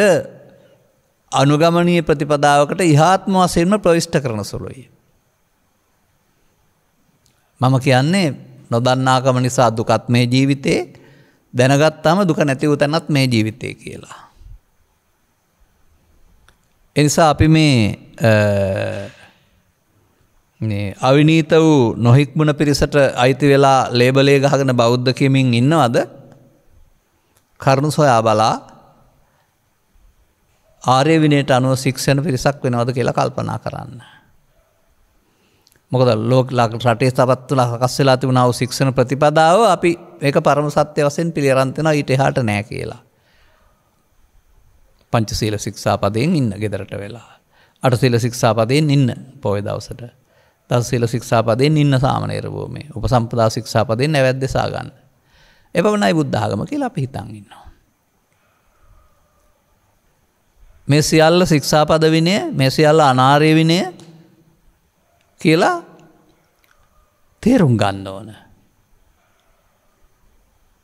අනුගමනය ප්‍රතිපදාවකට ඉහාත්ම වසයෙන්ම ප්‍රවිෂ්ට කරන සුළුයි. මම කියන්නේ නොදන්නාකම නිසා දුකත් මේ ජීවිතේ දැනගත්තාම දුක නැතිව තැනත් මේ ජීවිතය කියලා. එනිසා අපි මේ අවිනීත වූ නොහික්මුණ පිරිසට අයිති වෙලා ලේබලේ ගහගෙන බෞද්ධකමින් ඉන්නවද කරුණු සොයා බලා ආරයවිනයට අනුව සික්ෂණ පිරිසක් වෙනවද කියලා කල්පනා කරන්න. මොකද ලෝක ලක් රටේ තපත්තු ලහකස්සලා තිබුණාව සික්ෂණ ප්‍රතිපදාව අපි ඒක පරම සත්‍ය වසයෙන් පිළිරන්තෙන ඊට හාට නෑ කියලා. පංචසීල සික්ෂාපදයෙන් ඉන්න ගෙදරට වෙලා. අටසීල සික්ෂාපදයෙන් ඉන්න පොය දවසට. තස්සීල සික්ෂාපදයෙන් ඉන්න සාමනේරබෝමේ උපසම්පදා සික්ෂාපදයෙන් නැවැද්දෙසාගන්න. එපවනයි බුද්ධාගම කියලා අපි හිතන් ඉන්නවා. මේ සියල්ල ශික්ෂාපද විනය මේ සියල්ල අනාරය විනය කියලා තේරුම් ගන්න ඕන.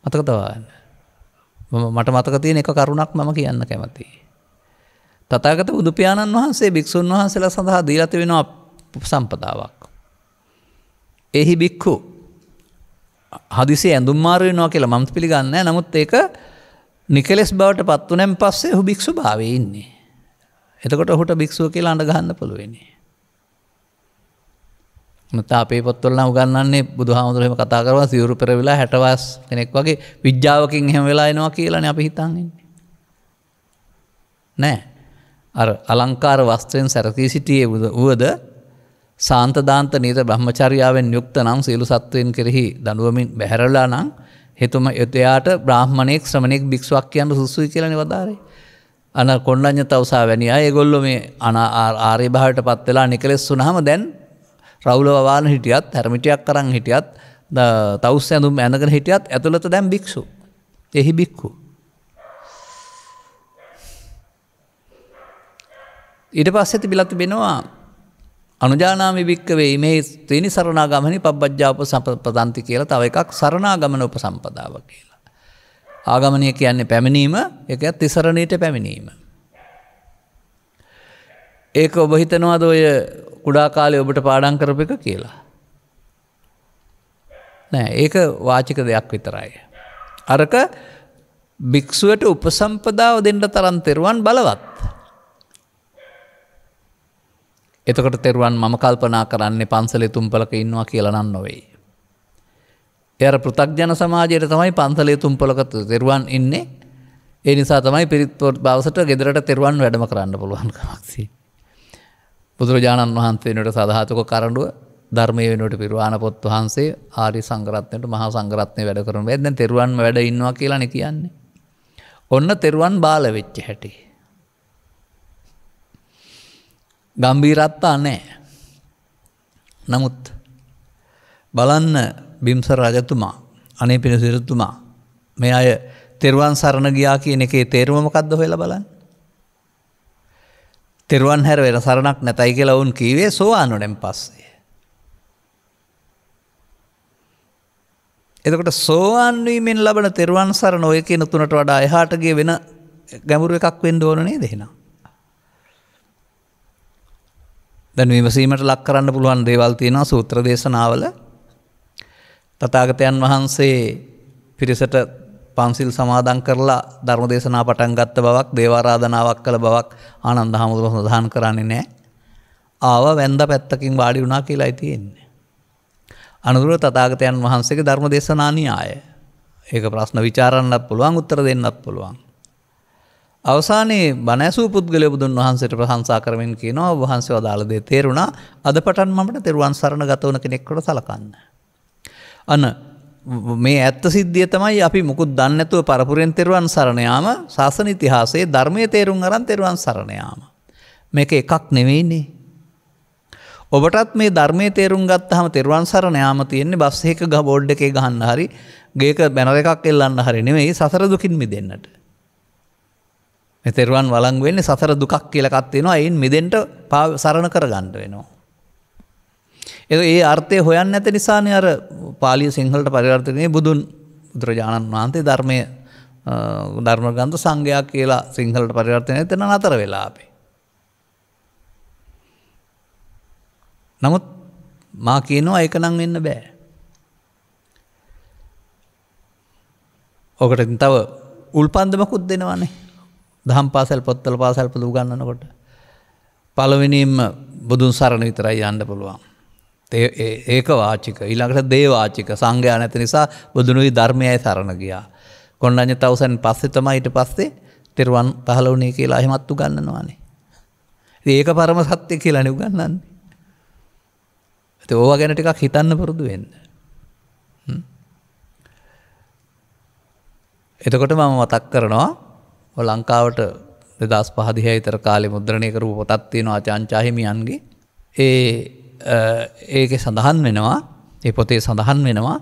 මතකතවාන්න. මට මතක තියෙන එක කරුණක් මම කියන්න කැමති. තතාගත බුදුපාණන් වහන්සේ භික්‍ෂූන් වහන්සේලා සඳහා දීලත වෙනවා සම්පදාවක්. එහි බික්කු හදිසි ඇඳුම්මාරුවෙනවා කියලා මම්ත් පිළිගන්න නමුත් ඒක නිකලෙස් බවට පත්වනැම් පස්සේ හු භික්ෂු භාවයඉන්නේ. එතකොට හුට භික්ෂුව කියලා අඩ ගහන්න පුළුවනි. නතා අපේ පොත්වල උගන්නන්නේ බුදු හාමුදුරහම කතාකරව සිවරු පෙරවෙලා හැටවස් කෙනෙක් වගේ විද්‍යාවකින් එහෙම වෙලා එනවා කියලන අපි හිතන්න්නේ. නෑ අ අලංකාර වස්ත්‍රයෙන් සැරකී සිටියේ වුවද සාන්තධාන්ත නීත බ්‍රහ්මචරියාවෙන් යුක්ත නම් සියලු සත්වයෙන් කෙරෙහි දනුවමින් බැහැරලා නං හෙතුම එතයාට බ්‍රහ්මණයෙක් ශ්‍රමණෙක් භික්ෂුවක් කියන්න සුසුයි කියලන වදාරේ. අන කොන්ඩඥ තවසා වැනි අයගොල්ලො මේ අන ආරය භාවට පත් වෙලා නිකලෙස් සුනහම දැන් රවුල වාන හිටියත් හැරමිටියක් කරන්න හිටියත් තවස් ඇඳුම් ඇඳගෙන හිටියත් ඇතුළත දැම් භික්ෂු. එහි බික්කු. ඊට පස්සෙති බිලත් බෙනවා අනුජානාමි භික්කවේ මේ තිනි සරණාගමනි පබ්ජාප සපපදන්ති කියල තව එකක් සරණාගමන උප සම්පදාව කියලා. ආගමනය කියන්නේ පැමිණීම එක තිසරණයට පැමිණීම. ඒක ඔබ හිතනවාද ඔය කුඩා කාලය ඔබට පාඩන් කරප එක කියලා. නෑ ඒක වාචික දෙයක් විතරයි. අරක භික්‍ෂුවට උපසම්පදාව දෙන්නට තරන් තෙරුවන් බලවත්. එතකට තෙරුවන් මම කල්පනා කරන්නේ පන්සලේ තුම්පලක ඉන්නවා කියලනන් නොවෙයි. එර පෘතක්ජන සමාජයට තමයි පන්සලේ තුම්පලකත් තෙරුවන් ඉන්නේ ඒ නිසා තමයි පිරිත්වොට් බවසට ගෙදරට තෙරුවන් වැඩම කරන්න පුළුවන් කමක්සි. බුදුරජාණන් වහන්සේ වෙනට සදහතක කරඩුව ධර්මය වෙනට පිරවාණ පොත් වහන්සේ ආරි සංගරත්නයට මහා සංගරත්නය වැඩ කරන ඇදැ තෙරුවන් වැඩ ඉන්නවා කියලන කියන්නේ. ඔන්න තෙරුවන් බාල වෙච්ච හැටේ. ගම්බීරත්තා නෑ. නමුත් බලන්න බිම්ස රජතුමා අනේ පිණසිරතුමා මේ අය තෙරුවන් සරණ ගියා කියන එකේ තේරුවමකක්ද හොල බලන්න. තෙරුවන් හැර වෙන සරණක් නැතයි කියලා ඔවුන් කීවේ සෝවානුනෙන් පස්සේ. එතකොට සෝවාන්වීමෙන් ලබන තෙරුවන් සරණ ඔය කියන තුනට වඩා එහාටගේ වෙන ගැමුරු එකක් වෙන්ඩ ඕනනේ දෙහෙනම්. දැන් විමසීමට ලක් කරන්න පුළුවන් දේවල් තියෙනවා සූත්‍ර දේශනාවල තථාගතයන් වහන්සේ පිරිසට පන්සිල් සමාදන් කරලා ධර්ම දේශනා පටන් ගත්ත බවක් දේවාරාධනාවක් කළ බවක් ආනන්ද හාමුදුරුවෝ සඳහන් කරන්නේ නැහැ. ආව වැන්ද පැත්තකින් වාඩි වුණා කියලායි තියෙන්නේ. අනුදුර තථාගතයන් වහන්සේගේ ධර්ම දේශනා න්‍යාය. ඒක ප්‍රශ්න විචාරන්නත් පුළුවන් උත්තර දෙන්නත් පුළුවන්. අවසානයේ බනැසූ පුද්ගලය බුදුන් වහන්සේට ප්‍රහංසා කරමින් කියනවා වහන්සේ වදාළදේ තේරුණා අද පටන් මට තෙරුවන් සරණ ගතවන කෙනෙක්කොට සලකන්න. අන මේ ඇත්ත සිද්ධිය තමයි අපි මුකුත් දන්නඇතුව පරපුරෙන් තෙරුවන් සරණයාම ශාසන ඉතිහාසේ ධර්මය තේරුම් අරන් තෙරුවන් සරණයාම. මේක එකක් නෙවෙයිනේ. ඔබටත් මේ ධර්මය තේරුම් ගත්තහම තෙරුවන් සරණ යාම තියෙන්නේ බස්සේක ගබෝඩ් එකේ ගහන්න හරි ගේක බැනර එකක් එල්ලන්න හරි නෙවෙයි සසර දුකින් මිදෙන්නට. තෙරුවන් වලංග වෙන්නේ සසර දුකක් කියලකත්වෙනවා එයින් මෙදෙන්ට සරණ කරගන්නට වෙනවා. එ ඒ අර්ථය හොයන් ඇත නිසාන අර පාලිය සිංහලට පරිවර්තනය බුදුන් බුදුරජාණන් වහන්සේ ධර්මය ධර්මගන්ත සංඝයක් කියලා සිංහලට පරිවර්තනය එතන අතර වෙලා අපේ. නමුත් මා කියනවා එකනම් වෙන්න බෑ. ඕකට තව උල්පන්දමකුත් දෙනවානේ දහම් පාසල් පොත්තල පාසල් පුළ ගන්නකොට. පළවෙනීම බුදුන් සරණ විතරයි යන්න පුළුවන්. ඒක වාචික ඊළඟට දේවාචික සංඝයා නැති නිසා බුදුනුයි ධර්මයයි සරණ ගියා. කොන්න අඥ තවසන් පස්සෙ තමයිට පස්සේ තෙරුවන් පහල වනේ කියලා අහෙමත්තු ගන්නනවානේ. ඒක පරම සත්‍යය කියලා නිවගන්නන්නේ. ඇති ඕව ගැන ටිකක් හිතන්න පුරුදු වෙන්න. එතකොට මම මතක් කරනවා ලංකාවට දෙදස් පහදිහ තර කාලි මුද්‍රණයකරු පොතත්තියෙනවා චංචාහිමියන්ගේ ඒ ඒක සඳහන් වෙනවා ඒ පොතේ සඳහන් වෙනවා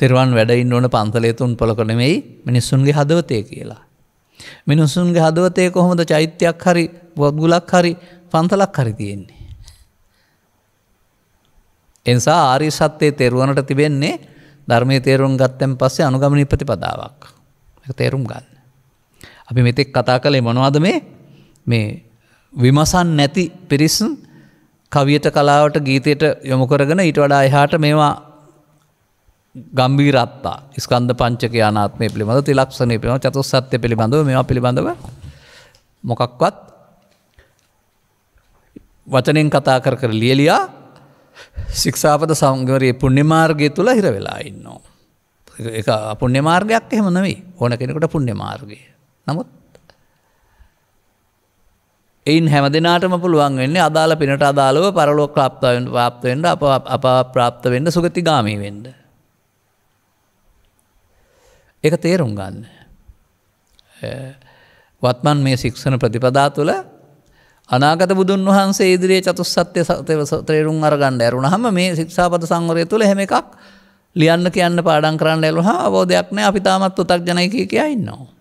තෙරවන් වැඩයින් ඕන පන්සලේතුන් පොළොකනෙමෙයි මිනිස්සුන්ගේ හදවතය කියලා. මිනිස්සුන්ගේ හදවතය කොහොමද චෛත්‍යයක් හරි බොද්ගුලක් හරි පන්තලක් හරි තියෙන්නේ. එනිසා ආරි සත්‍යය තෙරුවනට තිබෙන්නේ ධර්මය තේරුම් ගත්තැන් පස්සේ අනුගමනි ප්‍රතිපදාවක් තේරුම් ගන්න. අපි මෙතෙක් කතා කළේ මොනවාද මේ මේ විමසන් නැති පිරිසන් කවියට කලාවට ගීතයට යොමු කරගෙන ඊට වඩා එහාට මේවා ගම්බීරත්තා ස්කන්ධ පංචක අනාත්මය පිළිබඳ තිලක්ෂණය පිළිබඳ චතුස් සත්‍ය පිළිබඳව මේවා පිළිබඳව මොකක්වත් වචනෙන් කතා කර කර ලියලියා ශික්ෂාපද සංගරයේ පුුණ්‍ය මාර්ගය තුළ හිර වෙලා ඉන්නවා. එක පුුණ්‍ය මාර්ගයක් එහෙම නෙවෙයි ඕන කෙනෙකුට පුුණ්‍ය මාර්ගය නමුත් එයින් හැම දෙනාටම පුළුවන් වෙන්නේ අදාළ පිනට අදාළව පරලෝක ප්‍රාප්තාවෙන් පාප්තවෙන්ට අප අප ප්‍රාප්ත වෙන්න සුගති ගාමී වෙන්ඩ. එක තේරුම් ගන්න. වත්මන් මේ ශික්ෂණ ප්‍රතිපදා තුළ අනාගත බුදුන් වහන්සේ ඉදිරියේ චතුස් සත්‍යය සතව තේරුම් අරගන්න ඇරුණ හම මේ ශික්ෂාපත සංවරය තුළ හෙම එකක් ලියන්න කියන්න පාඩන් කරන්න ඇලු හා අවෝධයක් නෑ අපි තාමත් උතක් ජනයකි කියයින්නවා.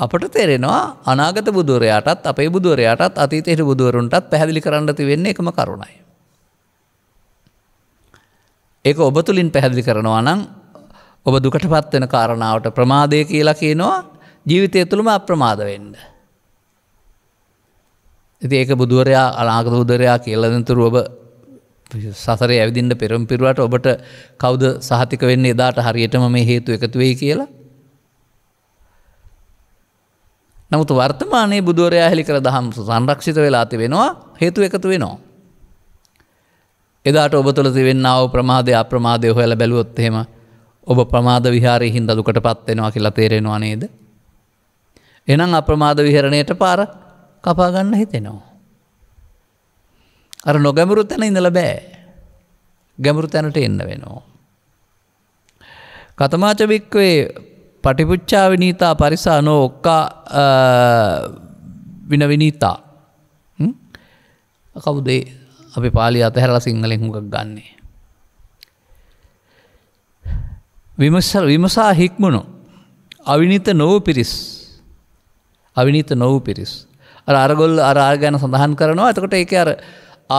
අපට තේරෙනවා අනාගත බුදුරයාටත් අපේ බුදුරයාටත් අතීතයට බුදුවරුන්ටත් පැහැදිලි කරන්න ති වෙන්න එකම කරුණයි. ඒක ඔබ තුළින් පැහැදිලි කරනවා නම් ඔබ දුකට පත්වෙන කාරණාවට ප්‍රමාදය කියලා කියනවා ජීවිතය තුළම අප්‍රමාද වෙන්න. ඇති ඒක බුදුවරයා අනාගත බුදුරයා කියලදතුරු ඔබ සසරේ ඇවිදින්න පෙරම් පිරුවට ඔබට කවුද සහතික වෙන්නේ දාට හරියටම මේ හේතු එකතු වෙයි කියලා නමුතු වර්තමානයේ බුදුවරයා හෙළි කර දහම් සංරක්ෂිත වෙලා තිබෙනවා හේතු එකතු වෙනවා. එදාට ඔබ තුළ තිවෙන්නාව ප්‍රමාදය අප්‍රමාදය හොල බැලුවොත් එහෙම ඔබ ප්‍රමාද විහාරයහින් දදුකට පත්වෙනවා කියලා තේරෙනවා නේද. එනම් අප්‍රමාද විහරණයට පාර කපාගන්න හිතෙනවා. අර නොගැමුරු තැන ඉඳල බෑ ගැමුරු තැනට එන්න වෙනවා. කතමාචභික්වේ පටිපුච්චා විනීතා පරිසානෝ ඔක්කා විනවිනීතා කවුදේ අපි පාලි අතහැරල සිංහලෙන් හුඟක් ගන්නේ. විමසල් විමසා හික්මුණු අවිනිත නොව පිරිස් අවිනිත නොව පිරිස් අර අරගොල් අරා ගැන සඳහන් කරනවා ඇතකට ඒක අර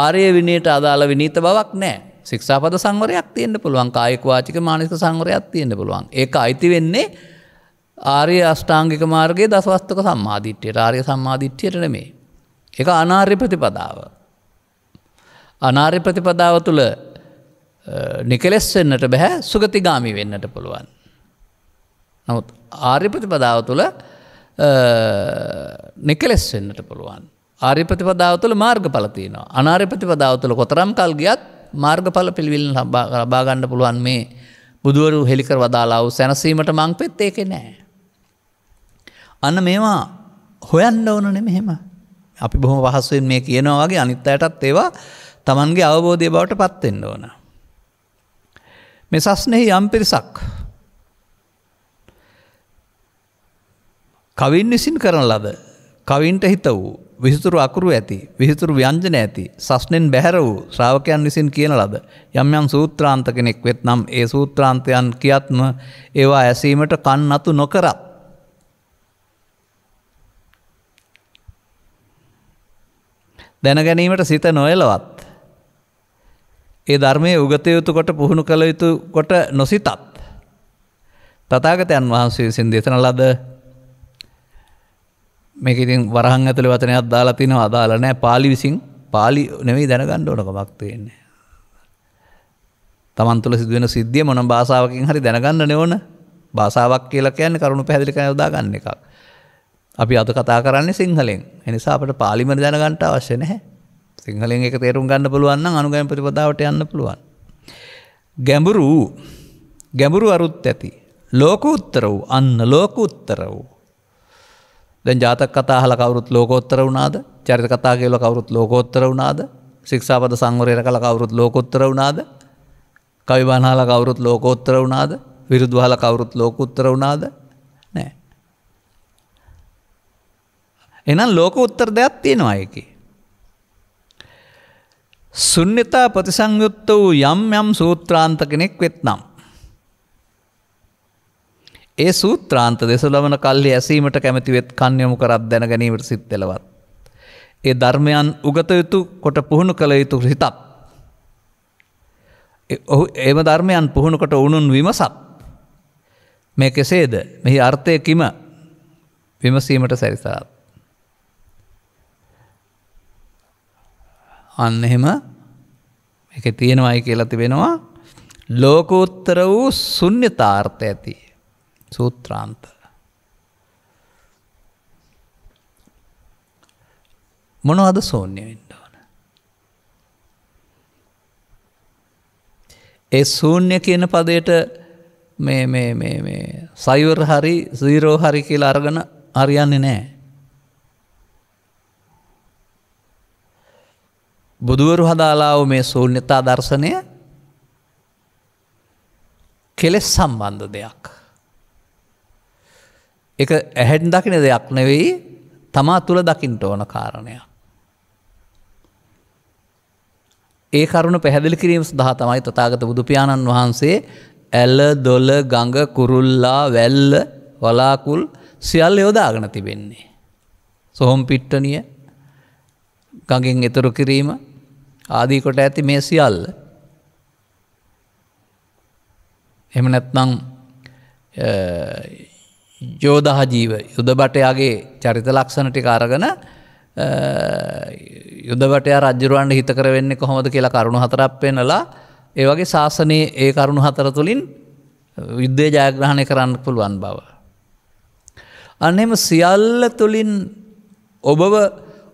ආරය විනයට අදාළ විනීත බවක් නෑ සික්ෂාපද සංවරයක් තියෙන්න්න පුළුවන් කායෙක් වාචික මානක සංවරයක් තියෙන්න්න පුළුවන් ඒ අයිති වෙන්නේ ආරය අෂ්ටාංගික මාර්ගගේ දස්වස්තක සම්මාධිට්්‍යයට ආරය සම්මාධිට්්‍යයට නෙමේ. එක අනාර්ය ප්‍රතිපදාව. අනාර්ය ප්‍රතිපදාව තුළ නිකලෙස් වෙන්නට බැහැ සුගතිගාමි වෙන්නට පුළුවන්. නමුත් ආර්ය ප්‍රතිපදාව තුළ නිකලෙස් වෙන්නට පුළුවන්. ආර්ය ප්‍රතිපදාව තුළ මාර්ග පලතියනවා. අනාර්ය ප්‍රතිපදාව තුළ කොතරම් කල් ගියත් මාර්ගඵල පිළිවිල් ලබාගන්න පුළුවන් මේ බුදුවරු හෙළිකර වදාලා වූ සැනසීමට මං පෙත්තේකෙ නෑ. අන්න මේවා හොයන්න ඕනන මෙහෙම අපි බොහොම පහසුවෙන් මේ කියනවා වගේ අනිත් අයටත් ඒවා තමන්ගේ අවබෝධය බවට පත්වෙන්න ඕන. මේ සස්නෙහි යම් පිරිසක් කවින් විසින් කරන ලද කවින්ට හිත වූ විසිතුරු අකුරු ඇති විසිතුරු ව්‍යංජන ඇති සස්නෙන් බැහැර වූ ශ්‍රාවකයන් විසින් කියන ලද යම් යම් සූත්‍රාන්ත කෙනෙක් වෙත් නම් ඒ සූත්‍රාන්තයන් කියත්ම ඒවා ඇසීමට කන් අතු නොකරත් දැනගැනීමට සිත නොයලවත්. ඒ ධර්මය උගත යුතු කොට පුහුණු කළ යුතු කොට නොසිතත්. තතාගතයන් වහන්සේ විසින් දෙතන ලද මේක ඉතින් වරහන් ඇතුළ වතනයක් දාලා තිනව අදාල නෑ පාලි විසින් පාලි නෙවෙයි දැනගණ්ඩ ඕනකමක් තියෙන්නේ. තමන් තුළ සිදුවෙන සිද්ධිය මොන භාසාාවකින් හරි දැනගන්න නෙවන භාසාාවක් කියලකයන්න කරුණු පැදිලික යොදා ගන්න එකක්. අපි අද කතා කරන්නේ සිංහලෙන් එනිසා අපට පාලිමර දැනගන්ට අවශ්‍ය නැහැ සිංහලෙන් එක තේරුම් ගන්න පුළුවන් අනුගැම් ප්‍රතිපදාවට යන්න පුළුවන්. ගැඹුරු ගැඹුරු අරුත් ඇති. ලෝක උත්තර වූ අන්න ලෝක උත්තර වූ. දැන් ජාතක කතා හල කවරුත් ලෝකෝත්තර වුණාද චරිත කතා කියල කවරුත් ලෝකෝත්තර වුණාද ශික්ෂාපද සංවරයට කළ කවරුත් ලෝකොත්තර වුණාද කවිබානහල කවරුත් ලෝකෝත්තර වුණාද විරුද්ධහල කවරුත් ලෝකුත්තර වුණාද එනම් ලෝක උත්තර දෙයක් තියෙනවා එක. සුන්්‍යතා ප්‍රතිසංයුත්ත වූ යම් යම් සූත්‍රාන්ත කෙනෙක් වෙත්නම්. ඒ සූත්‍රාන්ත දෙස ලබන කල්ලි ඇසීමට කැමතිවෙත් කන්යොමු කරත් දැන ගැනීමට සිත්තෙලවත්. ඒ ධර්මයන් උගත යුතු කොට පුහුණු කළ යුතු හිතත්. ඔහු ඒම ධර්මයන් පුහුණුකට උනුන් විමසත්. මේ කෙසේද මෙහි අර්ථයකිම විමසීමට සැරිසාත්. අන්න එහෙම එක තියෙනවයි කියලා තිබෙනවා ලෝකෝත්තර වූ සුන්්‍යතාර්ථ ඇති සූත්‍රාන්ත. මොනවද සෝන්‍ය වෙන්න ඕන. ඒ සූන්‍ය කියන පදයට සයිවර් හරි සීරෝ හරි කියලා අරගන අරියන්නේ නෑ. බුදුවරු හදාලාව මේ සූල්්‍යතා දර්ශනය කෙලෙස් සම්බන්ධ දෙයක්. එක ඇහැන් දකින දෙයක් නෙවෙයි තමා තුළ දකිින්ට ඕන කාරණයක්. ඒ කරුණු පැහැදිලි කිරීම සඳහා තමයි තතාගත බුදුපාණන් වහන්සේ ඇල්ල දොල ගඟ කුරුල්ලා වැල්ල වලාකුල් සියල් යොදාගෙන තිබෙන්නේ. සොහොම් පිට්ටනිය ගඟෙන් එතුරු කිරීම ආදීකොට ඇති මේ සියල්ල. එම නැත්නං යෝදහ ජීව යුදබටයාගේ චරිත ලක්ෂණ ටික අරගන යුදබටය රජරුවන්ට හිතකර වෙන්නේ කොහොමද කියලා කරුණු හතරක් පෙනලා ඒවගේ ශාසනයේ ඒ කරුණු හතර තුළින් විද්‍යය ජයග්‍රහණය කරන්න පුළුවන් බව. අන්නෙම සියල්ල තුළින් ඔබව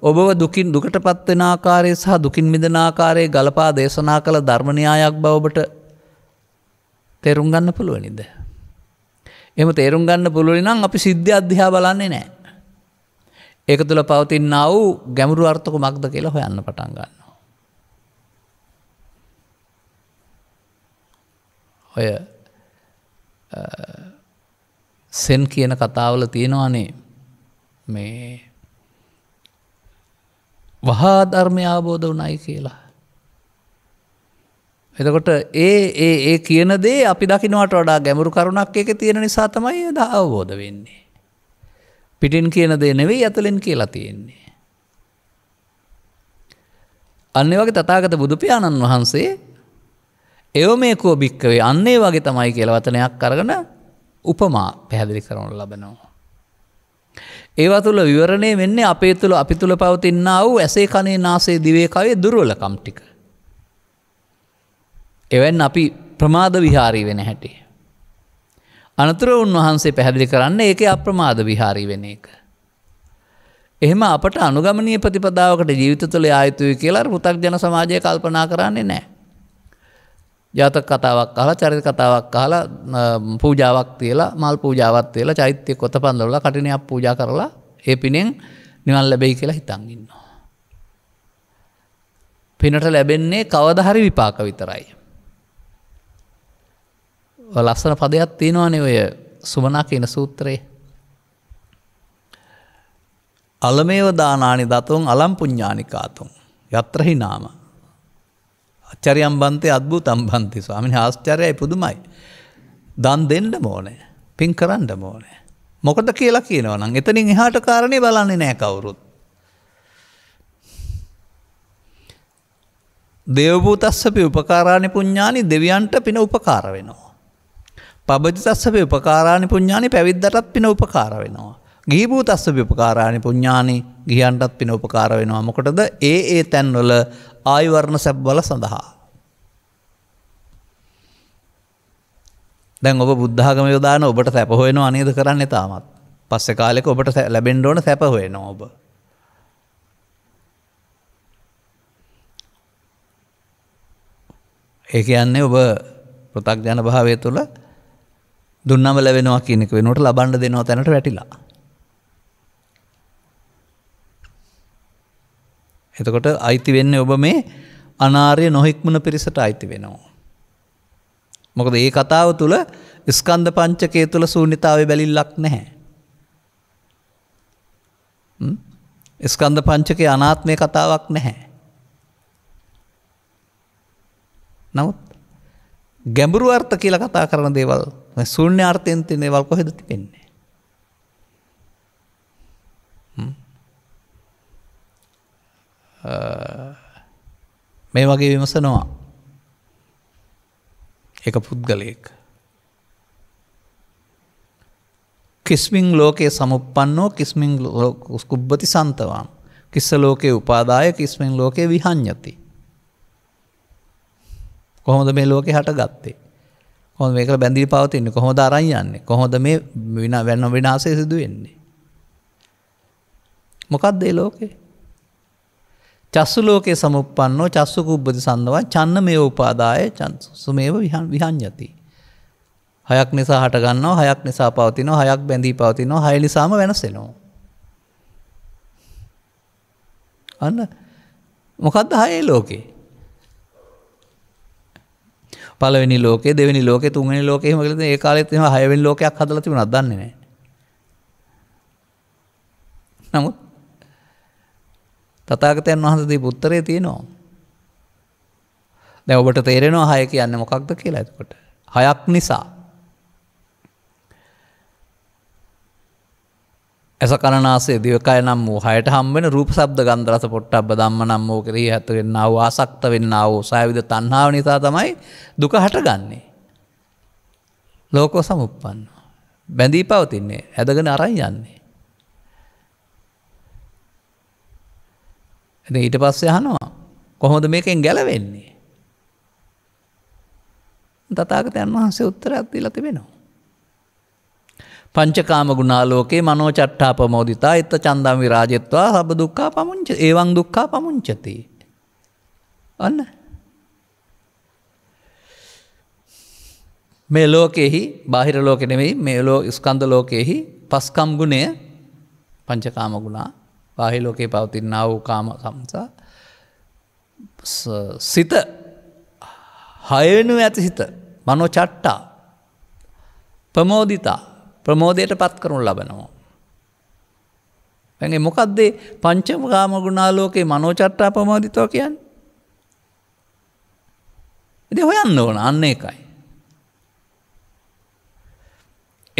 ඔබව දුකින් දුකට පත්වෙන ආකාරය සහ දුකින් මිදෙන ආකාරය ගලපා දේශනා කළ ධර්මණයායක් බවට තේරුම් ගන්න පුළුවනිද. එම තේරුම් ගන්න පුළුවනි නම් අපි සිද්ධ අධ්‍යා බලන්නේ නෑ. ඒක තුළ පවතින්න වූ ගැමුරු අර්ථක මක්ද කියලා හොයන්න පටන් ගන්න. ඔය සෙන් කියන කතාවල තියෙනවානේ මේ වහා ධර්මය ආබෝධ වනයි කියලා. එතකොට ඒ ඒ ඒ කියන දේ අපි දකිනවට වඩා ගැමුරු කරුණක් එක තියෙන නිසා තමයි ද අවබෝධ වෙන්නේ. පිටින් කියන දේ නෙවෙයි ඇතුලෙන් කියලා තියෙන්නේ. අන්න වගේ තතාගත බුදුපාණන් වහන්සේ එව මේකෝ භික්කවේ අන්නේ වගේ තමයි කියල වතනයක් කරගන උපමා පැහැදිලි කරනු ලබනවා. ඒවා තුළ විවරණය වෙන්නේ අපේ තුළ අපි තුළ පවතින්න වූ ඇසේ කනේ නාසේ දිවේකාවේ දුර්වලකම් ටික. එවැන් අපි ප්‍රමාද විහාරී වෙන හැටේ. අනතුර උන්වහන්සේ පැහැදිලි කරන්න ඒක අප්‍රමාද විහාරී වෙන එක. එහෙම අපට අනුගමනය ප්‍රතිපදාවකට ජීවිත තුළ ආයතුය කියලා පුතක් ජන සමාජය කල්පනා කරන්නේ නෑ. ජාතක කතාවක් අහලා චරිත කතාවක් අහලා පූජාවක් තියලා මල් පූජාවත් වෙලා චෛත්‍යය කොත පඳවල කටිනයක් පූජා කරලා ඒ පිනෙන් නිවන් ලැබෙයි කියලා හිතන්ගන්නවා. පිනට ලැබෙන්නේ කවදහරි විපාක විතරයි. ලස්සන පදයක් තියෙනවානේ ඔය සුමනා කියන සූත්‍රයේ. අලමේව දානානි දතුන් අලම් පුඤ්ඥානිකාතුන් යත්‍රහි නාම චරියම්බන්තය අත්භූ තම්බන්තය ස්වාමිනි ආශ්චරයයි පුදුමයි. දන් දෙන්න මෝනෑ පින් කරන්න මෝනෑ. මොකට කියලා කියනවනම් එතනින් එහාට කාරණය බලන්නේ නෑ කවුරුත්. දෙවූ තස්සපි උපකාරාණි පුඤ්ඥානි දෙවියන්ට පින උපකාර වෙනවා. පබජි තස්සපි උපකාරාණි පුඤ්ඥානි පැවිද්දටත් පින උපකාර වෙනවා. ගීබූ තස්සපි උපකාරාණි පුඤ්ඥානි ගියන්ටත් පින උපකාර වෙනවා මොකටද ඒ ඒ තැන්වල ආයුවර්ණ සැබ්බල සඳහා. දැන් ඔබ බුද්ධාගම යොදාන ඔබට සැපහොයෙන අනේද කරන්න තාමත් පස්සෙ කාලෙක ඔබට ලැබෙන්ඩෝන සැපහොයෙන ඔබ. ඒ කියන්නේ ඔබ පෘතක් ජන භාවය තුළ දුන්නම ලැබෙනවා කියනෙක වෙනට ලබන්ඩ දෙනවා තැනට වැටිලා. එතකොට අයිති වෙන්න ඔබ මේ අනාර්ය නොහික්මන පිරිසට අයිති වෙනවා. මොකද ඒ කතාව තුළ ස්කන්ධ පංචකය තුළ සූනිතාව බැලිල්ලක් නැහැ. ස්කන්ධ පංචකය අනාත්මය කතාවක් නැහැ. නමුත් ගැඹුරු අර්ථ කියල කතා කරන දේවල් සූන්‍ය අර්ථයන්ති දේවල් කොහෙද තිබෙන්නේ. මේ වගේ විමසනවා එක පුද්ගලයෙක්. කිස්මිං ලෝකයේ සමුපන්නෝ කිස්මිං ස්කුබ්බති සන්තවාම් කිස්ස ලෝකයේ උපාදාය කිස්මින් ලෝකයේ විහං්ඥති. කොහොමද මේ ලෝකෙ හට ගත්තේ. හොම මේක බැඳී පවතින්නේ කොහොම අරයි යන්නේ කොහොද මේ වෙන වෙන්න විනාසය සිදුවෙන්නේ. මොකක්දේ ලෝකේ චස්සුලෝකය සමුපන්නෝ චස්සුකුබ්බති සඳවන් චන්න මේ උපාදාය චන්සුමේව විහන් විහං්ඥති. හයක් නිසා හටගන්නවා හයක් නිසා පවතිනෝ හයක් බැඳී පවතිනවා හයලිසාම වෙනස්සෙනවා. අන්න මොකක්ද හයේ ලෝකේ. පලවෙනි ලෝක දෙවනි ලෝක තුන්ගනි ලෝක මකල ඒ කාලෙත්ම හයවෙන් ලෝකයක් හදලතිව නදන්නේ නෑ. නමුත් තතාගතයන් වහන්ස දී පුත්තරය තියෙනවා. දැ ඔබට තේරෙනවා හය කියන්න මොකක්ද කියලා ඇතකොට. හයක් නිසා. ඇස කණනාසේ දිවකය නම් වූ හයට හම්බෙන රූප සබ්ද ගන්දරස පොට්ට අබ දම්ම නම් වූ කරී ඇතුවෙන්න වූ ආසක්ත වෙන්න වූ සයවිද තන්හාාව නිසා තමයි දුක හටගන්නේ. ලෝකෝ සමුප්පන්න. බැඳී පවතින්නේ ඇදගෙන අරයි යන්නේ. ඇති ඊට පස්සේ අහනවා කොහොමද මේකෙන් ගැලවෙන්නේ. තතාගතයන් වහන්සේ උත්තරයක් දීලා තිබෙනවා. පංචකාම ගුණාලෝකේ මනෝ චට්ටා පමෝදිතා එත්ත චන්දම් විරාජෙත්වා හබ දුක්කා පමුංච ඒවන් දුක්කා පමුංචති. ඔන්න. මේ ලෝකෙහි බාහිර ලෝකෙනෙවෙයි මේ ලෝ ස්කන්ධ ලෝකයෙහි පස්කම් ගුණය පංචකාම ගුණා බාහි ලෝකේ පවතින්නා වූ කාම කම්සා සිත හයනු ඇති සිත මනොචට්ටා ප්‍රමෝදිතා ප්‍රමෝදයට පත් කරනු ලබනවා. ඇගේ මොකක්දේ පංචම ගාමගුණාලෝකයේ මනෝචට්ටා ප්‍රමෝදිතෝ කියන්. ඉති හොයන්න ඕන අන්න එකයි.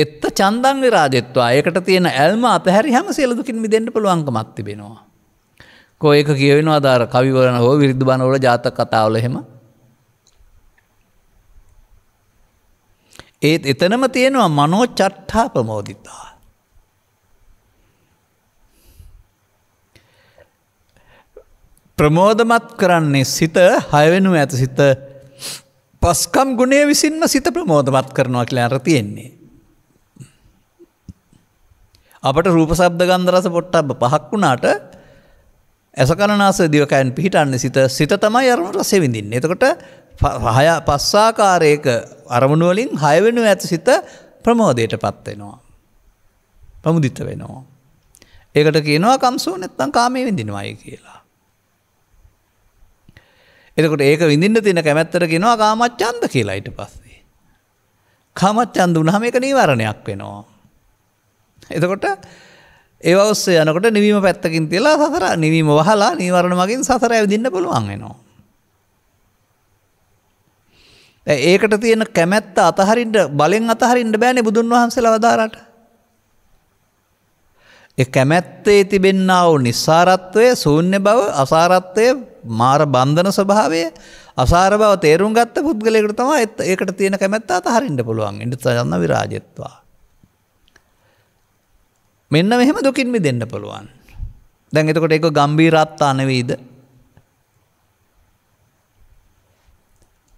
එත්ත චන්දංග රාජත්වා ඒකට තියෙන ඇල්ම අපහැරි හැම සේලදුකින් මිදෙන්ට පුළුවන්ක මත්තිබෙනවා. කෝයක කියවෙන අදාර කවිවරන හෝ විරුද්ධ බණවල ජාතක කතාවල හෙම. ඒත් එතනම තියෙනවා මනෝ චට්ටා ප්‍රමෝදිතා. ප්‍රමෝදමත් කරන්නේ සිත හයවෙනු ඇත සිත පස්කම් ගුණේ විසින්ම සිත ප්‍රමෝදමත් කරනවා කියලා අර තියෙන්නේ. අපට රූප සබ්ද ගන්දරස පොට්ටබ පහක් වුණාට ඇසකරනාස දිවකයන් පිහිටන්න සිත සිත තමයි අරමුණ රසේ විඳින්. එතකොට හය පස්සාකාරයක අරමුණුවලින් හයවෙනු ඇත සිත ප්‍රමෝදයට පත්වෙනවා. ප්‍රමුදිත්ත වෙනවා. ඒකට කියනවා කම්සූ නැත්තං කාමය විඳිනවායි කියලා. එකට ඒක විඳින්න තින කැමැත්තර ගෙනවා කාමච්චන්ද කියලා ඊට පස්සේ. කමච්චන්ද උනහම එක නීවරණයක් වෙනවා. එතකොට ඒ ඔස්සේ යනකොට නිවීම පැත්තකින් තියලා සසර නිවීම වහලා නීවරණ මගින් සසර ඇවිදින්න පුළුවන් වෙනවා. ඒකට තියෙන කැමැත්ත අතහරින්ට බලෙන් අතහරින්ට බෑනෙ බුදුන් වහන්සේලා වදාරට. ඒ කැමැත්තේ තිබෙන්නාව නිස්සාරත්වය සූන්‍ය බව අසාරත්වය මාර බන්ධන ස්වභාවය අසාර බව තේරුම් ගත්ත පුද්ගලයකට තමයි ඒකට තියෙන කැමැත්ත අතහරින්ට පුළුවන් ඉට සයන්න විරාජත්වා. මෙන්න මෙහෙම දුකින්මි දෙන්න පුළුවන්. දැන් එතකොට එක ගම්බීරත්තා අනවීද.